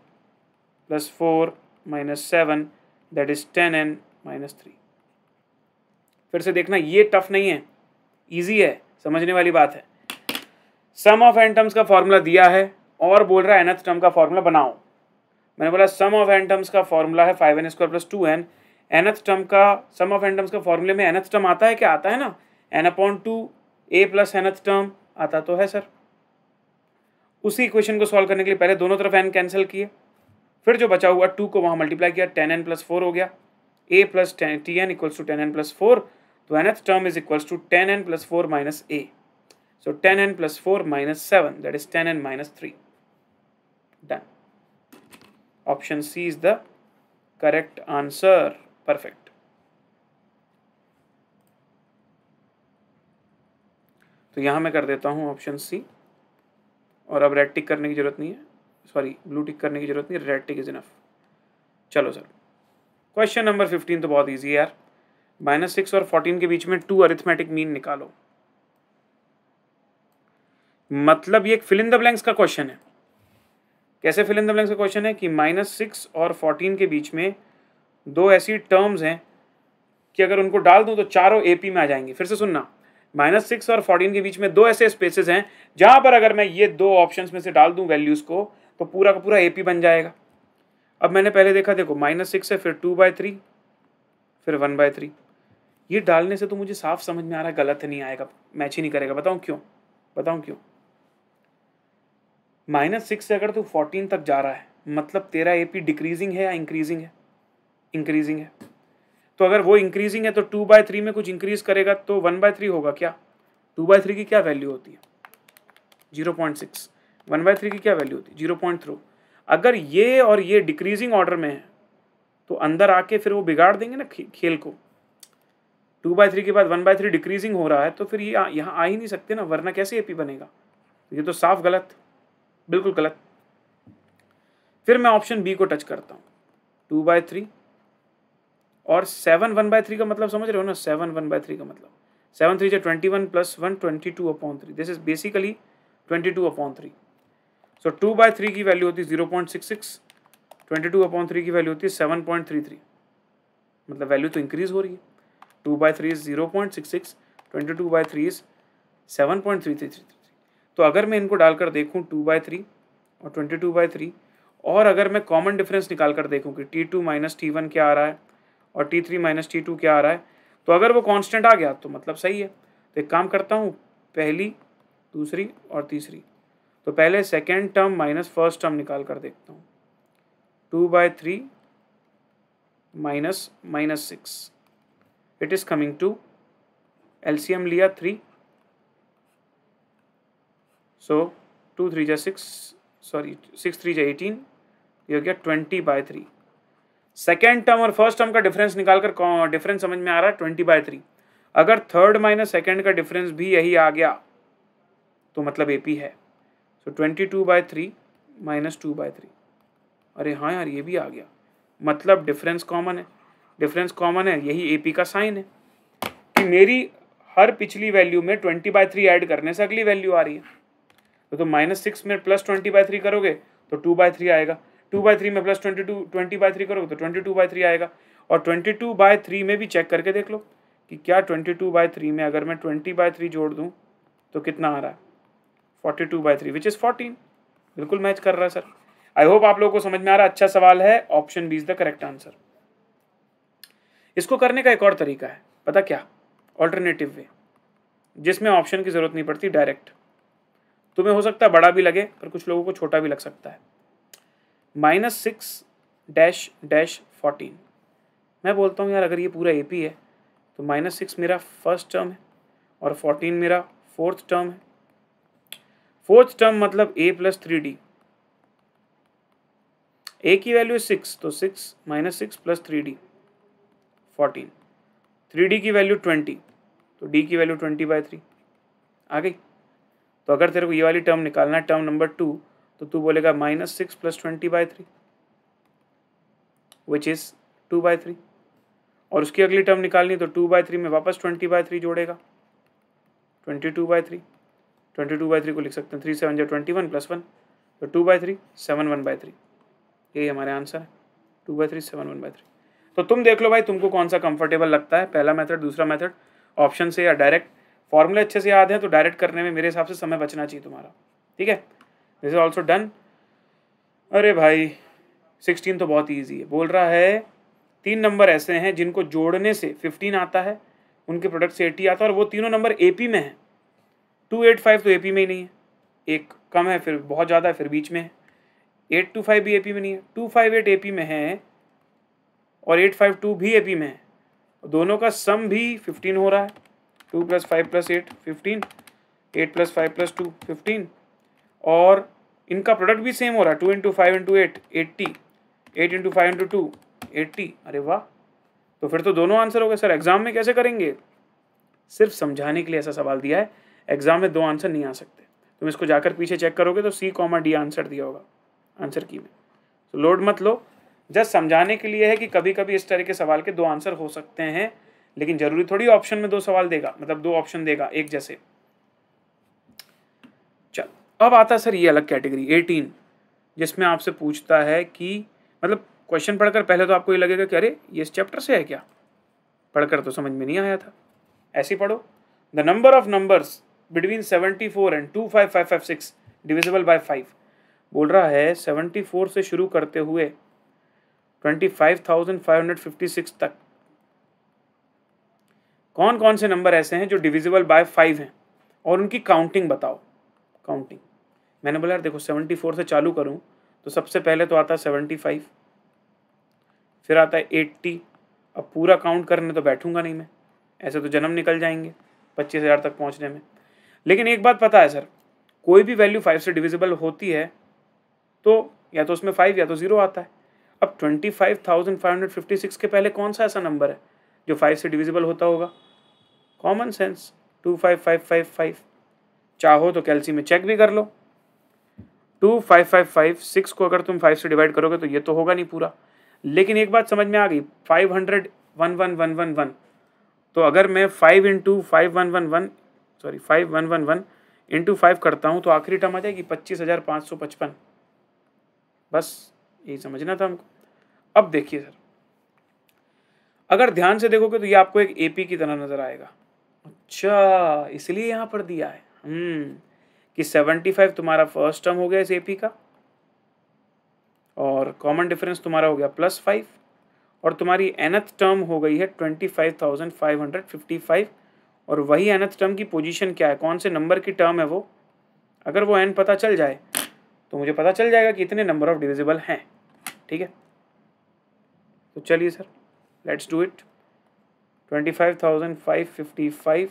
plus four minus seven that is ten N minus three फिर से देखना ये टफ नहीं है ईजी है समझने वाली बात है सम ऑफ एन टर्म्स का फॉर्मूला दिया है और बोल रहा है एनथ टर्म का फॉर्मूला बनाओ मैंने बोला सम ऑफ एन टर्म्स का फॉर्मूला है five N square plus two n nth term का सम ऑफ एन टर्म्स का फॉर्मूले में एनथ टर्म आता है क्या आता है ना एन अपॉन टू ए प्लस एनथ टर्म आता तो है सर उसी इक्वेशन को सॉल्व करने के लिए पहले दोनों तरफ एन कैंसिल किए फिर जो बचा हुआ टू को वहाँ मल्टीप्लाई किया टेन एन प्लस फोर हो गया ए plus ten t n equals to ten N plus four तो nth term is equals to ten N plus four minus a so ten N plus four minus seven that is ten N minus three done option C is the correct answer perfect तो यहां मैं कर देता हूं ऑप्शन सी और अब रेड टिक करने की ज़रूरत नहीं है सॉरी ब्लू टिक करने की जरूरत नहीं रेड टिक इज इनफ चलो सर क्वेश्चन नंबर फिफ्टीन तो बहुत ईजी यार माइनस सिक्स और फोर्टीन के बीच में टू अरिथमेटिक मीन निकालो मतलब ये फिल इन द ब्लैंक्स का क्वेश्चन है कैसे फिल इन द ब्लैंक्स का क्वेश्चन है कि माइनस सिक्स और फोर्टीन के बीच में दो ऐसी टर्म्स हैं कि अगर उनको डाल दूं तो चारों एपी में आ जाएंगे फिर से सुनना माइनस सिक्स और फोर्टीन के बीच में दो ऐसे स्पेसेस हैं जहां पर अगर मैं ये दो ऑप्शंस में से डाल दूं वैल्यूज को तो पूरा का पूरा ए पी बन जाएगा अब मैंने पहले देखा देखो माइनस सिक्स है फिर टू बाय थ्री फिर वन बाय थ्री ये डालने से तो मुझे साफ समझ में आ रहा है गलत नहीं आएगा मैच ही नहीं करेगा बताऊँ क्यों बताऊँ क्यों माइनस सिक्स से अगर तू फोर्टीन तक जा रहा है मतलब तेरा ए पी डिक्रीजिंग है या इंक्रीजिंग है इंक्रीजिंग है तो अगर वो इंक्रीजिंग है तो टू बाय थ्री में कुछ इंक्रीज करेगा तो वन बाय थ्री होगा क्या टू बाय थ्री की क्या वैल्यू होती है zero point six one by three की क्या वैल्यू होती है जीरो पॉइंट थ्रो अगर ये और ये डिक्रीजिंग ऑर्डर में है तो अंदर आके फिर वो बिगाड़ देंगे ना खेल को टू बाई थ्री के बाद वन बाई थ्री डिक्रीजिंग हो रहा है तो फिर ये यहाँ आ ही नहीं सकते ना वरना कैसे ए पी बनेगा ये तो साफ गलत बिल्कुल गलत फिर मैं ऑप्शन बी को टच करता हूँ टू बाय थ्री और सेवन वन बाय थ्री का मतलब समझ रहे हो ना सेवन वन बाय थ्री का मतलब सेवन थ्री जो twenty one plus one twenty two upon three this is basically twenty two upon three so two by three की वैल्यू होती है zero point six six twenty two upon three की वैल्यू होती है सेवन पॉइंट थ्री थ्री मतलब वैल्यू तो इंक्रीज हो रही है two by three is zero point six six twenty two by three is seven point three three three three तो अगर मैं इनको डालकर देखूँ टू बाय थ्री और ट्वेंटी टू बाई थ्री और अगर मैं कॉमन डिफरेंस निकाल कर देखूँ कि t two minus t one क्या आ रहा है और t three minus t two क्या आ रहा है तो अगर वो कॉन्स्टेंट आ गया तो मतलब सही है तो एक काम करता हूँ पहली दूसरी और तीसरी तो पहले second term minus first term निकाल कर देखता हूँ two by three minus minus six it is coming to LCM लिया थ्री सो टू थ्री जै सिक्स सॉरी सिक्स थ्री जै एटीन ये हो गया twenty by three second term और फर्स्ट टर्म का डिफरेंस निकाल कर डिफरेंस समझ में आ रहा है ट्वेंटी बाय थ्री अगर थर्ड माइनस सेकेंड का डिफरेंस भी यही आ गया तो मतलब एपी है so twenty two by three minus two by three अरे हाँ यार ये भी आ गया मतलब डिफरेंस कॉमन है डिफरेंस कॉमन है यही ए पी का साइन है कि मेरी हर पिछली वैल्यू में ट्वेंटी बाई थ्री एड करने से अगली वैल्यू आ रही है तो तो माइनस सिक्स में प्लस ट्वेंटी बाई थ्री करोगे तो टू बाई थ्री आएगा टू बाई थ्री में plus twenty two twenty by three करोगे तो ट्वेंटी टू बाई थ्री आएगा और ट्वेंटी टू बाई थ्री में भी चेक करके देख लो कि क्या ट्वेंटी टू बाई थ्री में अगर मैं ट्वेंटी बाई थ्री जोड़ दूँ तो कितना आ रहा है forty two by three which is fourteen बिल्कुल मैच कर रहा है सर आई होप आप लोगों को समझ में आ रहा है अच्छा सवाल है option B is the correct answer इसको करने का एक और तरीका है पता क्या ऑल्टरनेटिव वे जिसमें ऑप्शन की ज़रूरत नहीं पड़ती डायरेक्ट तुम्हें हो सकता है बड़ा भी लगे पर कुछ लोगों को छोटा भी लग सकता है minus six dash dash fourteen मैं बोलता हूँ यार अगर ये पूरा ए पी है तो माइनस सिक्स मेरा फर्स्ट टर्म है और फोर्टीन मेरा फोर्थ टर्म है फोर्थ टर्म मतलब ए प्लस थ्री डी ए की वैल्यू सिक्स तो six minus six plus three d fourteen three d की वैल्यू ट्वेंटी तो डी की वैल्यू ट्वेंटी बाय थ्री आ गई तो अगर तेरे को ये वाली टर्म निकालना है टर्म नंबर टू तो तू बोलेगा minus six plus twenty by three which is two by three और उसकी अगली टर्म निकालनी तो टू बाय थ्री में वापस ट्वेंटी बाय थ्री जोड़ेगा twenty two by three twenty two by three को लिख सकते हैं थ्री सेवन जो ट्वेंटी वन प्लस वन तो two by three seven one by three यही हमारे आंसर है two by three seven one by three तो तुम देख लो भाई तुमको कौन सा कंफर्टेबल लगता है पहला मेथड दूसरा मेथड ऑप्शन से या डायरेक्ट फॉर्मूले अच्छे से याद है तो डायरेक्ट करने में मेरे हिसाब से समय बचना चाहिए तुम्हारा ठीक है दिस इज ऑल्सो डन अरे भाई सिक्सटीन तो बहुत ईजी है बोल रहा है तीन नंबर ऐसे हैं जिनको जोड़ने से फिफ्टीन आता है उनके प्रोडक्ट से एटी आता है और वो तीनों नंबर एपी में हैं टू एट फाइव तो ए पी में ही नहीं है एक कम है फिर बहुत ज़्यादा है फिर बीच में है एट टू फाइव भी ए पी में नहीं है two five eight A P में है और एट फाइव टू भी ए पी में है दोनों का सम भी फिफ्टीन हो रहा है two plus five plus eight fifteen eight plus five plus two fifteen और इनका प्रोडक्ट भी सेम हो रहा है two into five into eight eighty eight into five into two eighty अरे वाह तो फिर तो दोनों आंसर हो गए सर एग्जाम में कैसे करेंगे सिर्फ समझाने के लिए ऐसा सवाल दिया है एग्जाम में दो आंसर नहीं आ सकते तुम इसको जाकर पीछे चेक करोगे तो सी कॉमा डी आंसर दिया होगा आंसर की में तो लोड मत लो जस्ट समझाने के लिए है कि कभी कभी इस तरह के सवाल के दो आंसर हो सकते हैं लेकिन जरूरी थोड़ी ऑप्शन में दो सवाल देगा मतलब दो ऑप्शन देगा एक जैसे चल अब आता सर ये अलग कैटेगरी एटीन जिसमें आपसे पूछता है कि मतलब क्वेश्चन पढ़कर पहले तो आपको ये लगेगा कि अरे ये इस चैप्टर से है क्या पढ़कर तो समझ में नहीं आया था ऐसे पढ़ो the number of numbers between seventy four and two five five five six divisible by five बोल रहा है सेवेंटी फोर से शुरू करते हुए twenty five thousand five hundred fifty six तक कौन कौन से नंबर ऐसे हैं जो डिविजिबल बाय फाइव हैं और उनकी काउंटिंग बताओ काउंटिंग मैंने बोला यार देखो सेवेंटी फोर से चालू करूँ तो सबसे पहले तो आता है सेवेंटी फाइव फिर आता है एट्टी अब पूरा काउंट करने तो बैठूंगा नहीं मैं ऐसे तो जन्म निकल जाएंगे पच्चीस हज़ार तक पहुँचने में लेकिन एक बात पता है सर कोई भी वैल्यू फाइव से डिविजिबल होती है तो या तो उसमें फाइव या तो ज़ीरो आता है अब twenty five thousand five hundred fifty six के पहले कौन सा ऐसा नंबर है जो फाइव से डिविजिबल होता होगा common sense two five five five five चाहो तो कैलसी में चेक भी कर लो two five five five six को अगर तुम फाइव से डिवाइड करोगे तो ये तो होगा नहीं पूरा लेकिन एक बात समझ में आ गई five hundred one one one one one तो अगर मैं five into five one one one sorry five one one one into five करता हूँ तो आखिरी टर्म आ जाएगी पच्चीस हज़ार पाँच सौ पचपन बस यही समझना था हमको अब देखिए सर अगर ध्यान से देखोगे तो ये आपको एक एपी की तरह नज़र आएगा अच्छा इसलिए यहाँ पर दिया है हम्म, कि सेवेंटी फाइव तुम्हारा फर्स्ट टर्म हो गया इस एपी का और कॉमन डिफरेंस तुम्हारा हो गया प्लस फाइव और तुम्हारी एनथ टर्म हो गई है twenty five thousand five hundred fifty five और वही एनथ टर्म की पोजीशन क्या है कौन से नंबर की टर्म है वो अगर वो एन पता चल जाए तो मुझे पता चल जाएगा कि इतने नंबर ऑफ डिविजिबल हैं ठीक है तो चलिए sir let's do it twenty five thousand five fifty five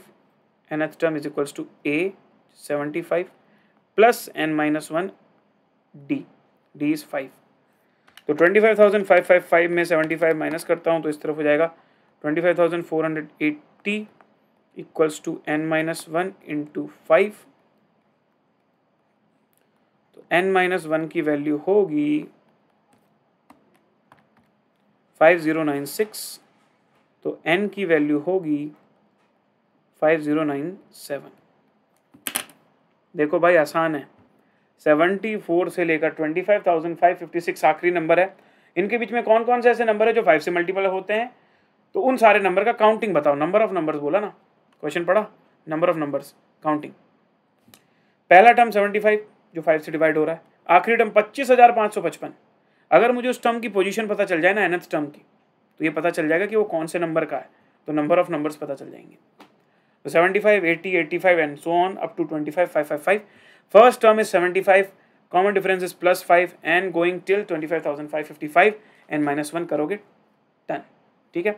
nth term is equals to a seventy five plus N minus one d d is five तो twenty five thousand five five five में सेवेंटी फाइव माइनस करता हूँ तो इस तरफ हो जाएगा twenty five thousand four hundred eighty equals to N minus one into five तो एन माइनस वन की वैल्यू होगी फाइव ज़ीरो नाइन सिक्स तो एन की वैल्यू होगी फाइव ज़ीरो नाइन सेवन देखो भाई आसान है सेवेंटी फोर से लेकर twenty five thousand five fifty six आखिरी नंबर है इनके बीच में कौन कौन से ऐसे नंबर है जो फाइव से मल्टीपल होते हैं तो उन सारे नंबर का काउंटिंग बताओ नंबर ऑफ नंबर्स बोला ना क्वेश्चन पढ़ा नंबर ऑफ नंबर्स काउंटिंग पहला टर्म 75 जो 5 से डिवाइड हो रहा है आखिरी टर्म 25,555 अगर मुझे उस टर्म की पोजीशन पता चल जाए ना एनथ टर्म की तो ये पता चल जाएगा कि वो कौन से नंबर का है तो नंबर ऑफ नंबर्स पता चल जाएंगे तो 75, 80, 85 and so on up to 25, 555 first term is 75 common difference is plus five and going till five and minus one करोगे टन ठीक है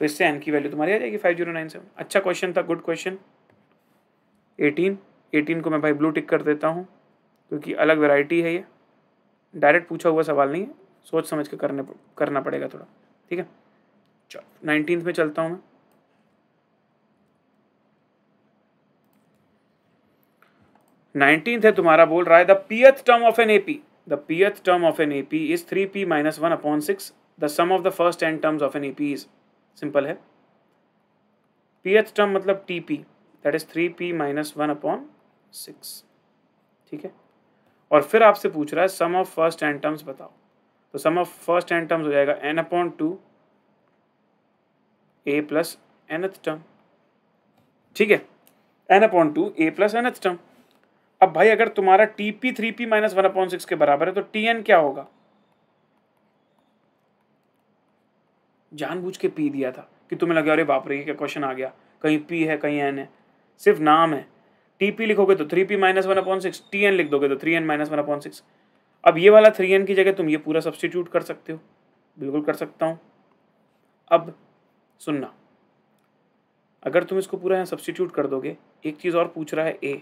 तो इससे एन की वैल्यू तुम्हारी आ जाएगी फाइव जीरो नाइन सेवन अच्छा क्वेश्चन था गुड क्वेश्चन एटीन एटीन को मैं भाई ब्लू टिक कर देता हूँ क्योंकि अलग वेराइटी है ये डायरेक्ट पूछा हुआ सवाल नहीं है सोच समझ के करने करना पड़ेगा थोड़ा ठीक है चलो नाइनटीन में चलता हूँ मैं नाइनटीन है तुम्हारा बोल रहा है the pth term of an AP the pth term of an AP is three p minus one upon six the sum of the first n terms of an AP is simple है पी एच टर्म मतलब t p that is three p minus one upon six ठीक है और फिर आपसे पूछ रहा है sum of first n terms बताओ तो sum of first n terms हो जाएगा एन अपॉन टू ए प्लस एनथ टर्म ठीक है एन अपॉन टू ए प्लस एनथ टर्म अब भाई अगर तुम्हारा t p three p minus one upon six के बराबर है तो टी एन क्या होगा जानबूझ के पी दिया था कि तुम्हें लगे अरे बाप रे क्या क्वेश्चन आ गया कहीं पी है कहीं एन है सिर्फ नाम है टी पी लिखोगे तो three p minus one upon six t n लिख दोगे तो three n minus one upon six अब ये वाला थ्री एन की जगह तुम ये पूरा सब्सटीट्यूट कर सकते हो बिल्कुल कर सकता हूँ अब सुनना अगर तुम इसको पूरा यहाँ सब्सटीट्यूट कर दोगे एक चीज़ और पूछ रहा है ए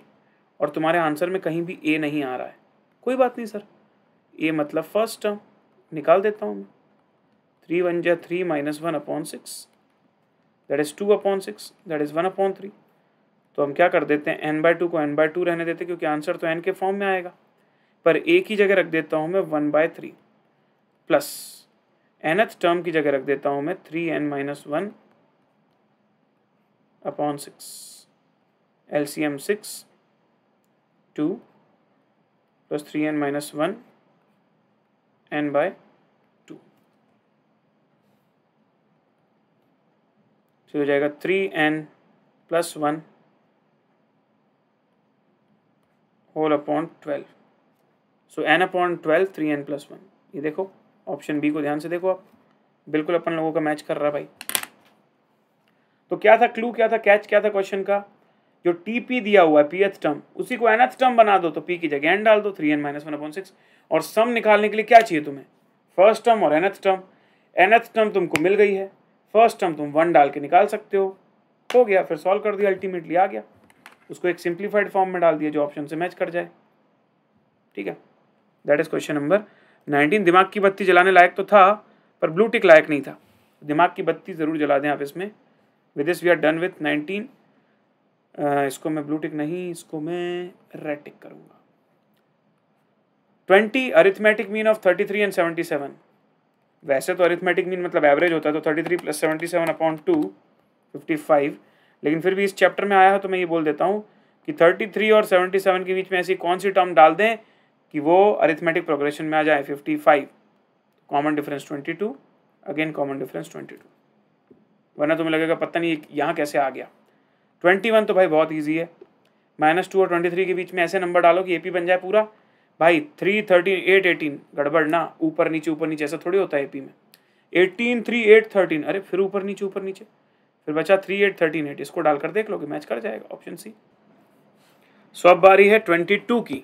और तुम्हारे आंसर में कहीं भी ए नहीं आ रहा है कोई बात नहीं सर ए मतलब फर्स्ट टर्म निकाल देता हूँ मैं 3 1 ja 3 minus one upon six that is two upon six that is one upon three तो हम क्या कर देते हैं एन बाय टू को एन बाय टू रहने देते क्योंकि आंसर तो एन के फॉर्म में आएगा पर एक ही जगह रख देता हूँ मैं one by three plus nth term की जगह रख देता हूँ मैं three n minus one upon six L C M six two plus three n minus one n by तो हो जाएगा three n plus one whole upon twelve so n upon twelve three n plus one ये देखो ऑप्शन बी को ध्यान से देखो आप बिल्कुल अपन लोगों का मैच कर रहा भाई तो क्या था क्लू क्या था कैच क्या था क्वेश्चन का जो टी पी दिया हुआ है पी एथ टर्म उसी को एन एथ टर्म बना दो तो पी की जगह एन डाल दो three n minus one upon six और सम निकालने के लिए क्या चाहिए तुम्हें फर्स्ट टर्म और nth term nth term तुमको मिल गई है फर्स्ट टर्म तुम वन डाल के निकाल सकते हो हो गया फिर सॉल्व कर दिया अल्टीमेटली आ गया उसको एक सिंप्लीफाइड फॉर्म में डाल दिया जो ऑप्शन से मैच कर जाए ठीक है that is question number nineteen दिमाग की बत्ती जलाने लायक तो था पर ब्लू टिक लायक नहीं था दिमाग की बत्ती ज़रूर जला दें आप इसमें with this we are done with nineteen इसको मैं ब्लू टिक नहीं इसको मैं रेड टिक करूँगा twenty arithmetic mean of thirty three and seventy seven वैसे तो अरिथमेटिक मीन मतलब एवरेज होता है तो thirty three plus seventy seven upon two fifty five लेकिन फिर भी इस चैप्टर में आया है तो मैं ये बोल देता हूँ कि थर्टी थ्री और सेवेंटी सेवन के बीच में ऐसी कौन सी टर्म डाल दें कि वो अरिथमेटिक प्रोग्रेशन में आ जाए fifty five common difference twenty two again common difference twenty two वरना तुम्हें लगेगा पता नहीं यहाँ कैसे आ गया ट्वेंटी वन तो भाई बहुत ईजी है माइनस टू और ट्वेंटी थ्री के बीच में ऐसे नंबर डालो कि ए पी बन जाए पूरा भाई थ्री थर्टी एट एटीन गड़बड़ ना ऊपर नीचे ऊपर नीचे ऐसा थोड़ी होता है एपी में एटीन थ्री एट थर्टीन अरे फिर ऊपर नीचे ऊपर नीचे फिर बचा थ्री एट थर्टीन एट इसको डालकर देख लोगे मैच कर जाएगा ऑप्शन सी सो अब बारी है ट्वेंटी टू की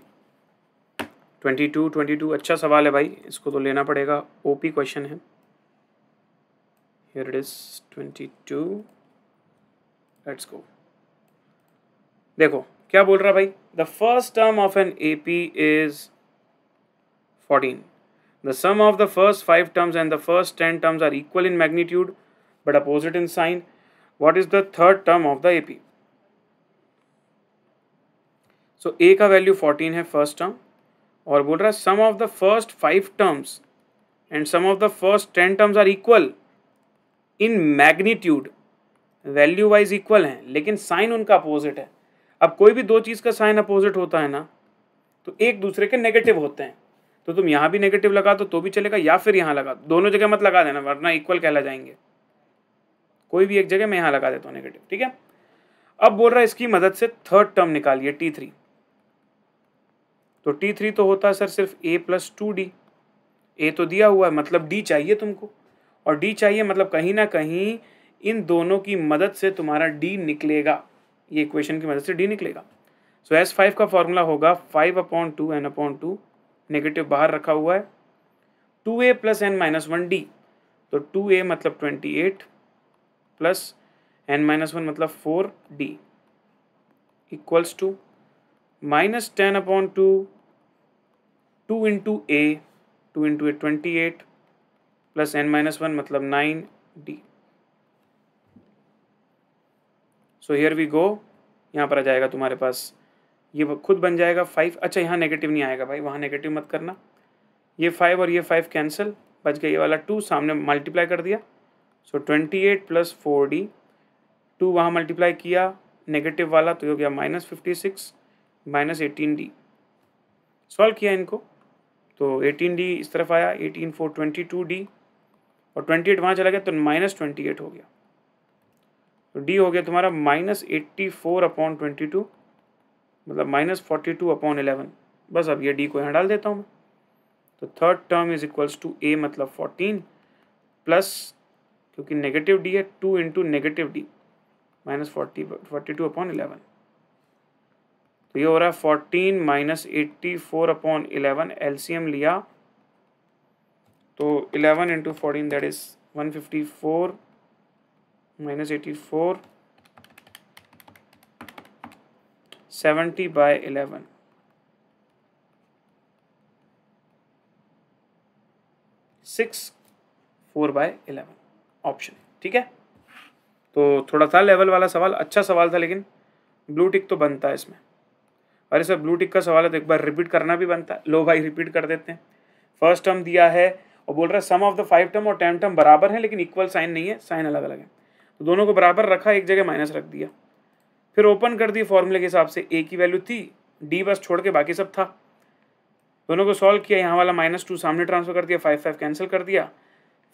ट्वेंटी टू ट्वेंटी टू अच्छा सवाल है भाई इसको तो लेना पड़ेगा ओपी क्वेश्चन है देखो क्या बोल रहा भाई The first term of an AP is 14. The sum of the first 5 terms and the first 10 terms are equal in magnitude but opposite in sign. What is the third term of the AP? So A ka value 14 hai first term or bol raha sum of the first first terms and sum of the first 10 terms are equal in magnitude value wise equal hai lekin sign unka opposite hai. अब कोई भी दो चीज़ का साइन अपोजिट होता है ना तो एक दूसरे के नेगेटिव होते हैं तो तुम यहाँ भी नेगेटिव लगा दो तो भी चलेगा या फिर यहाँ लगा दोनों जगह मत लगा देना वरना इक्वल कहला जाएंगे कोई भी एक जगह मैं यहाँ लगा देता हूँ नेगेटिव ठीक है अब बोल रहा है इसकी मदद से थर्ड टर्म निकालिए टी थ्री तो टी थ्री तो होता है सर सिर्फ a plus two d a तो दिया हुआ है मतलब डी चाहिए तुमको और डी चाहिए मतलब कहीं ना कहीं इन दोनों की मदद से तुम्हारा डी निकलेगा ये इक्वेशन की मदद से डी निकलेगा सो एस फाइव का फॉर्मूला होगा five upon two n upon two negative बाहर रखा हुआ है टू ए plus N minus one d तो टू ए मतलब twenty eight plus N minus one मतलब four d equals to minus ten upon two two into a two into a twenty eight plus N minus one मतलब nine d so here we go यहाँ पर आ जाएगा तुम्हारे पास ये खुद बन जाएगा फाइव अच्छा यहाँ नेगेटिव नहीं आएगा भाई वहाँ नेगेटिव मत करना ये फाइव और ये फाइव कैंसिल बच गया ये वाला टू सामने मल्टीप्लाई कर दिया so twenty eight plus four d two वहाँ मल्टीप्लाई किया नेगेटिव वाला तो ये हो गया minus fifty six minus eighteen d solve किया इनको तो एटीन डी इस तरफ आया eighteen four twenty two d और ट्वेंटी एट वहाँ चला गया तो माइनस ट्वेंटी एट हो गया तो डी हो गया तुम्हारा minus eighty four upon twenty two मतलब minus forty two upon eleven बस अब ये डी को यहाँ डाल देता हूँ मैं तो third term is equals to a मतलब फोर्टीन प्लस क्योंकि नेगेटिव डी है two into negative d minus forty forty two upon eleven तो ये हो रहा है fourteen minus eighty four upon eleven L लिया तो eleven into fourteen that is one fifty four minus eighty four seventy by eleven six four by eleven option ठीक है तो थोड़ा था लेवल वाला सवाल अच्छा सवाल था लेकिन ब्लू टिक तो बनता है इसमें अरे सर ब्लू टिक का सवाल है तो एक बार रिपीट करना भी बनता है लो भाई रिपीट कर देते हैं फर्स्ट टर्म दिया है और बोल रहा है sum of the five term और टेन टर्म बराबर है लेकिन इक्वल साइन नहीं है साइन अलग अलग है तो दोनों को बराबर रखा एक जगह माइनस रख दिया फिर ओपन कर दिए फॉर्मूले के हिसाब से ए की वैल्यू थी डी बस छोड़ के बाकी सब था दोनों को सॉल्व किया यहाँ वाला माइनस टू सामने ट्रांसफर कर दिया फाइव फाइव कैंसिल कर दिया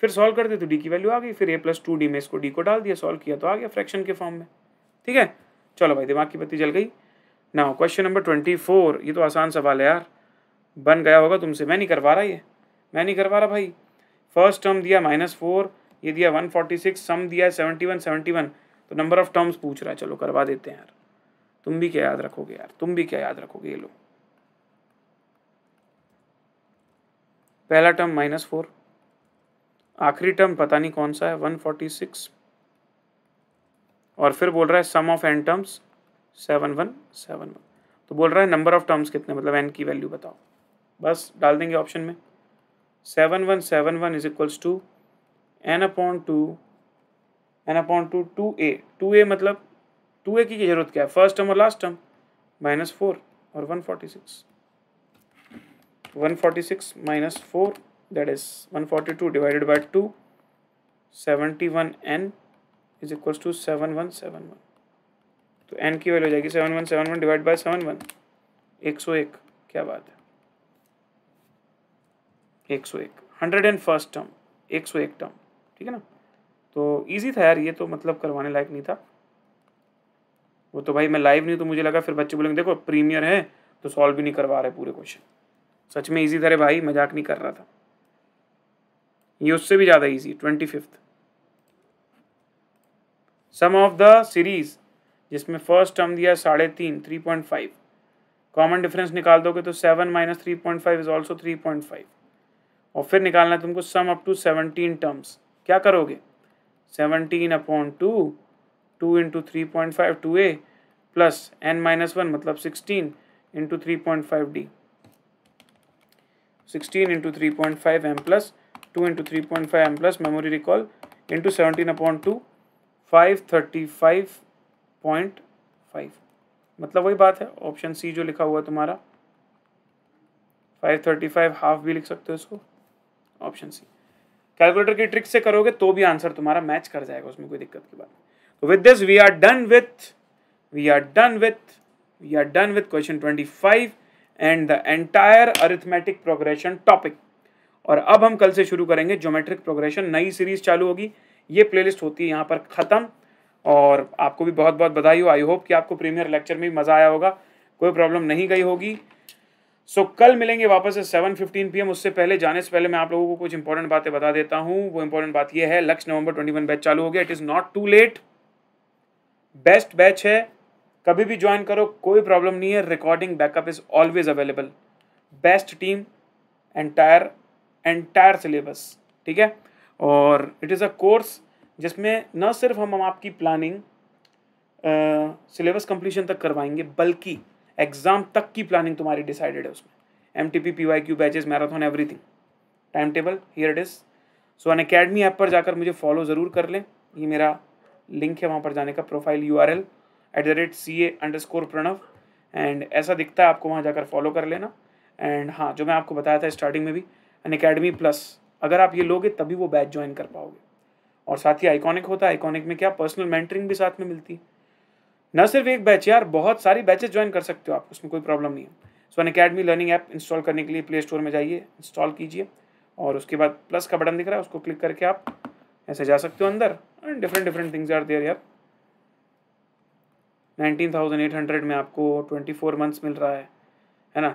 फिर सॉल्व कर दिया तो डी की वैल्यू आ गई फिर ए प्लस टू डी में इसको डी को डाल दिया सॉल्व किया तो आ गया फ्रैक्शन के फॉर्म में ठीक है चलो भाई दिमाग की बत्ती जल गई ना क्वेश्चन नंबर ट्वेंटी फोर ये तो आसान सवाल है यार बन गया होगा तुमसे मैं नहीं करवा रहा ये मैं नहीं करवा रहा भाई फर्स्ट टर्म दिया माइनस फोर ये दिया वन फोर्टी सिक्स सम दिया है सेवेंटी वन सेवेंटी वन तो नंबर ऑफ टर्म्स पूछ रहा है चलो करवा देते हैं यार तुम भी क्या याद रखोगे यार तुम भी क्या याद रखोगे ये लो पहला टर्म माइनस फोर आखिरी टर्म पता नहीं कौन सा है वन फोर्टी सिक्स और फिर बोल रहा है sum of N terms seven one seven one तो बोल रहा है नंबर ऑफ टर्म्स कितने मतलब एन की वैल्यू बताओ बस डाल देंगे ऑप्शन में seven one seven one is equals to n upon two n upon two two a two a मतलब टू ए की जरूरत क्या है फर्स्ट टर्म और लास्ट टर्म माइनस फोर और one forty six one forty six minus four that is one forty two divided by two seventy one n is equal to seven one seven one तो एन की वैल्यू हो जाएगी seven one seven one divide by seven one एक सौ एक क्या बात है एक सौ एक हंड्रेड एंड फर्स्ट टर्म एक सौ एक टर्म ठीक है ना तो ईजी था यार ये तो मतलब करवाने लायक नहीं था वो तो भाई मैं लाइव नहीं तो मुझे लगा फिर बच्चे बोलेंगे देखो प्रीमियर है तो सॉल्व भी नहीं करवा रहे पूरे क्वेश्चन सच में ईजी था रे भाई मजाक नहीं कर रहा था ये उससे भी ज़्यादा easy twenty fifth sum of the series जिसमें फर्स्ट टर्म दिया साढ़े तीन three point five common difference निकाल दोगे तो seven minus three point five is also three point five और फिर निकालना है तुमको sum up to seventeen terms क्या करोगे seventeen upon two two into three point five two ए प्लस एन माइनस वन मतलब sixteen into three point five d sixteen into three point five m plus two into three point five m plus memory recall into seventeen upon two five thirty five point five मतलब वही बात है ऑप्शन सी जो लिखा हुआ तुम्हारा फाइव थर्टी फाइव हाफ भी लिख सकते हो इसको ऑप्शन सी कैलकुलेटर की ट्रिक से करोगे तो भी आंसर तुम्हारा मैच कर जाएगा उसमें कोई दिक्कत की बात तो with this we are done with we are done with we are done with question twenty five and the entire arithmetic progression topic और अब हम कल से शुरू करेंगे ज्योमेट्रिक प्रोग्रेशन नई सीरीज चालू होगी ये प्लेलिस्ट होती है यहाँ पर ख़त्म और आपको भी बहुत बहुत बधाई हो आई होप कि आपको प्रीमियर लेक्चर में भी मज़ा आया होगा कोई प्रॉब्लम नहीं गई होगी सो so, कल मिलेंगे वापस से सेवन फिफ्टीन पी उससे पहले जाने से पहले मैं आप लोगों को कुछ इंपॉर्टेंट बातें बता देता हूँ वो इंपॉर्टेंट बात यह है लक्ष्य नवंबर ट्वेंटी वन बैच चालू हो गया it is not too late best batch है कभी भी ज्वाइन करो कोई प्रॉब्लम नहीं है recording backup is always available best team entire entire syllabus ठीक है और इट इज़ अ कोर्स जिसमें न सिर्फ हम, हम आपकी प्लानिंग सिलेबस कंप्लीशन तक करवाएंगे बल्कि एग्जाम तक की प्लानिंग तुम्हारी डिसाइडेड है उसमें M T P P Y Q batches marathon everything time table here it is so Unacademy app पर जाकर मुझे फॉलो ज़रूर कर लें ये मेरा लिंक है वहाँ पर जाने का profile U R L at the rate C A under score Pranav and ऐसा दिखता है आपको वहाँ जाकर फॉलो कर लेना एंड हाँ जो मैं आपको बताया था स्टार्टिंग में भी अन अकेडमी प्लस अगर आप ये लोगे तभी वो बैच ज्वाइन कर पाओगे और साथ ही आइकॉनिक होता है आइकॉनिक में क्या पर्सनल मेंटरिंग भी साथ में मिलती है न सिर्फ एक बैच यार बहुत सारी बैचेज ज्वाइन कर सकते हो आप उसमें कोई प्रॉब्लम नहीं है so Unacademy learning app install करने के लिए प्ले स्टोर में जाइए इंस्टॉल कीजिए और उसके बाद प्लस का बटन दिख रहा है उसको क्लिक करके आप ऐसे जा सकते हो अंदर and different different things are there यार हंड्रेड में आपको ट्वेंटी फोर मंथ्स मिल रहा है है ना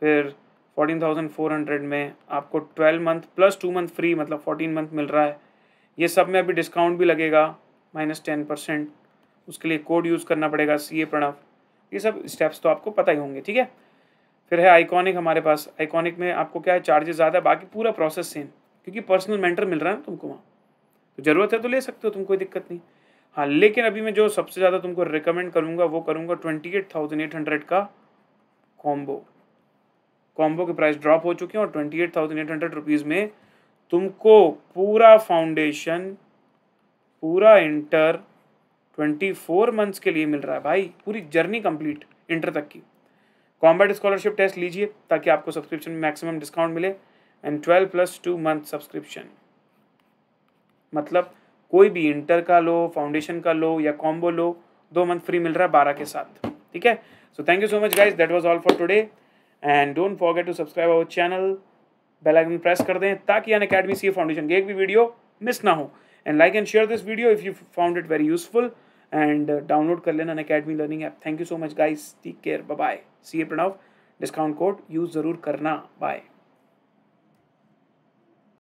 फिर फोर्टीन थाउजेंड फोर हंड्रेड में आपको twelve month plus two month free मतलब फोर्टीन मंथ मिल रहा है ये सब में अभी डिस्काउंट भी लगेगा माइनस टेन परसेंट उसके लिए कोड यूज़ करना पड़ेगा सी ए प्रणव ये सब स्टेप्स तो आपको पता ही होंगे ठीक है फिर है आइकॉनिक हमारे पास आइकॉनिक में आपको क्या है चार्जेस ज़्यादा है बाकी पूरा प्रोसेस सेम क्योंकि पर्सनल मेंटर मिल रहा है ना तुमको वहाँ तो ज़रूरत है तो ले सकते हो तुम कोई दिक्कत नहीं हाँ लेकिन अभी मैं जो सबसे ज़्यादा तुमको रिकमेंड करूँगा वो करूँगा twenty eight thousand eight hundred का कॉम्बो कॉम्बो के प्राइस ड्रॉप हो चुके हैं और twenty eight thousand eight hundred rupees में तुमको पूरा फाउंडेशन पूरा इंटर ट्वेंटी फोर मंथ्स के लिए मिल रहा है भाई पूरी जर्नी कंप्लीट इंटर तक की कॉम्बैट स्कॉलरशिप टेस्ट लीजिए ताकि आपको सब्सक्रिप्शन में मैक्सिमम डिस्काउंट मिले and twelve plus two month subscription मतलब कोई भी इंटर का लो फाउंडेशन का लो या कॉम्बो लो दो मंथ फ्री मिल रहा है बारह के साथ ठीक है so thank you so much guys that was all for today and don't forget to subscribe our channel bell icon press कर दें ताकि अन अकेडमी सी फाउंडेशन की एक भी वीडियो मिस ना हो and like and share this video if you found it very useful and download कर लेना academy learning app thank you so much guys take care bye C A Pranav discount code use ज़रूर करना बाय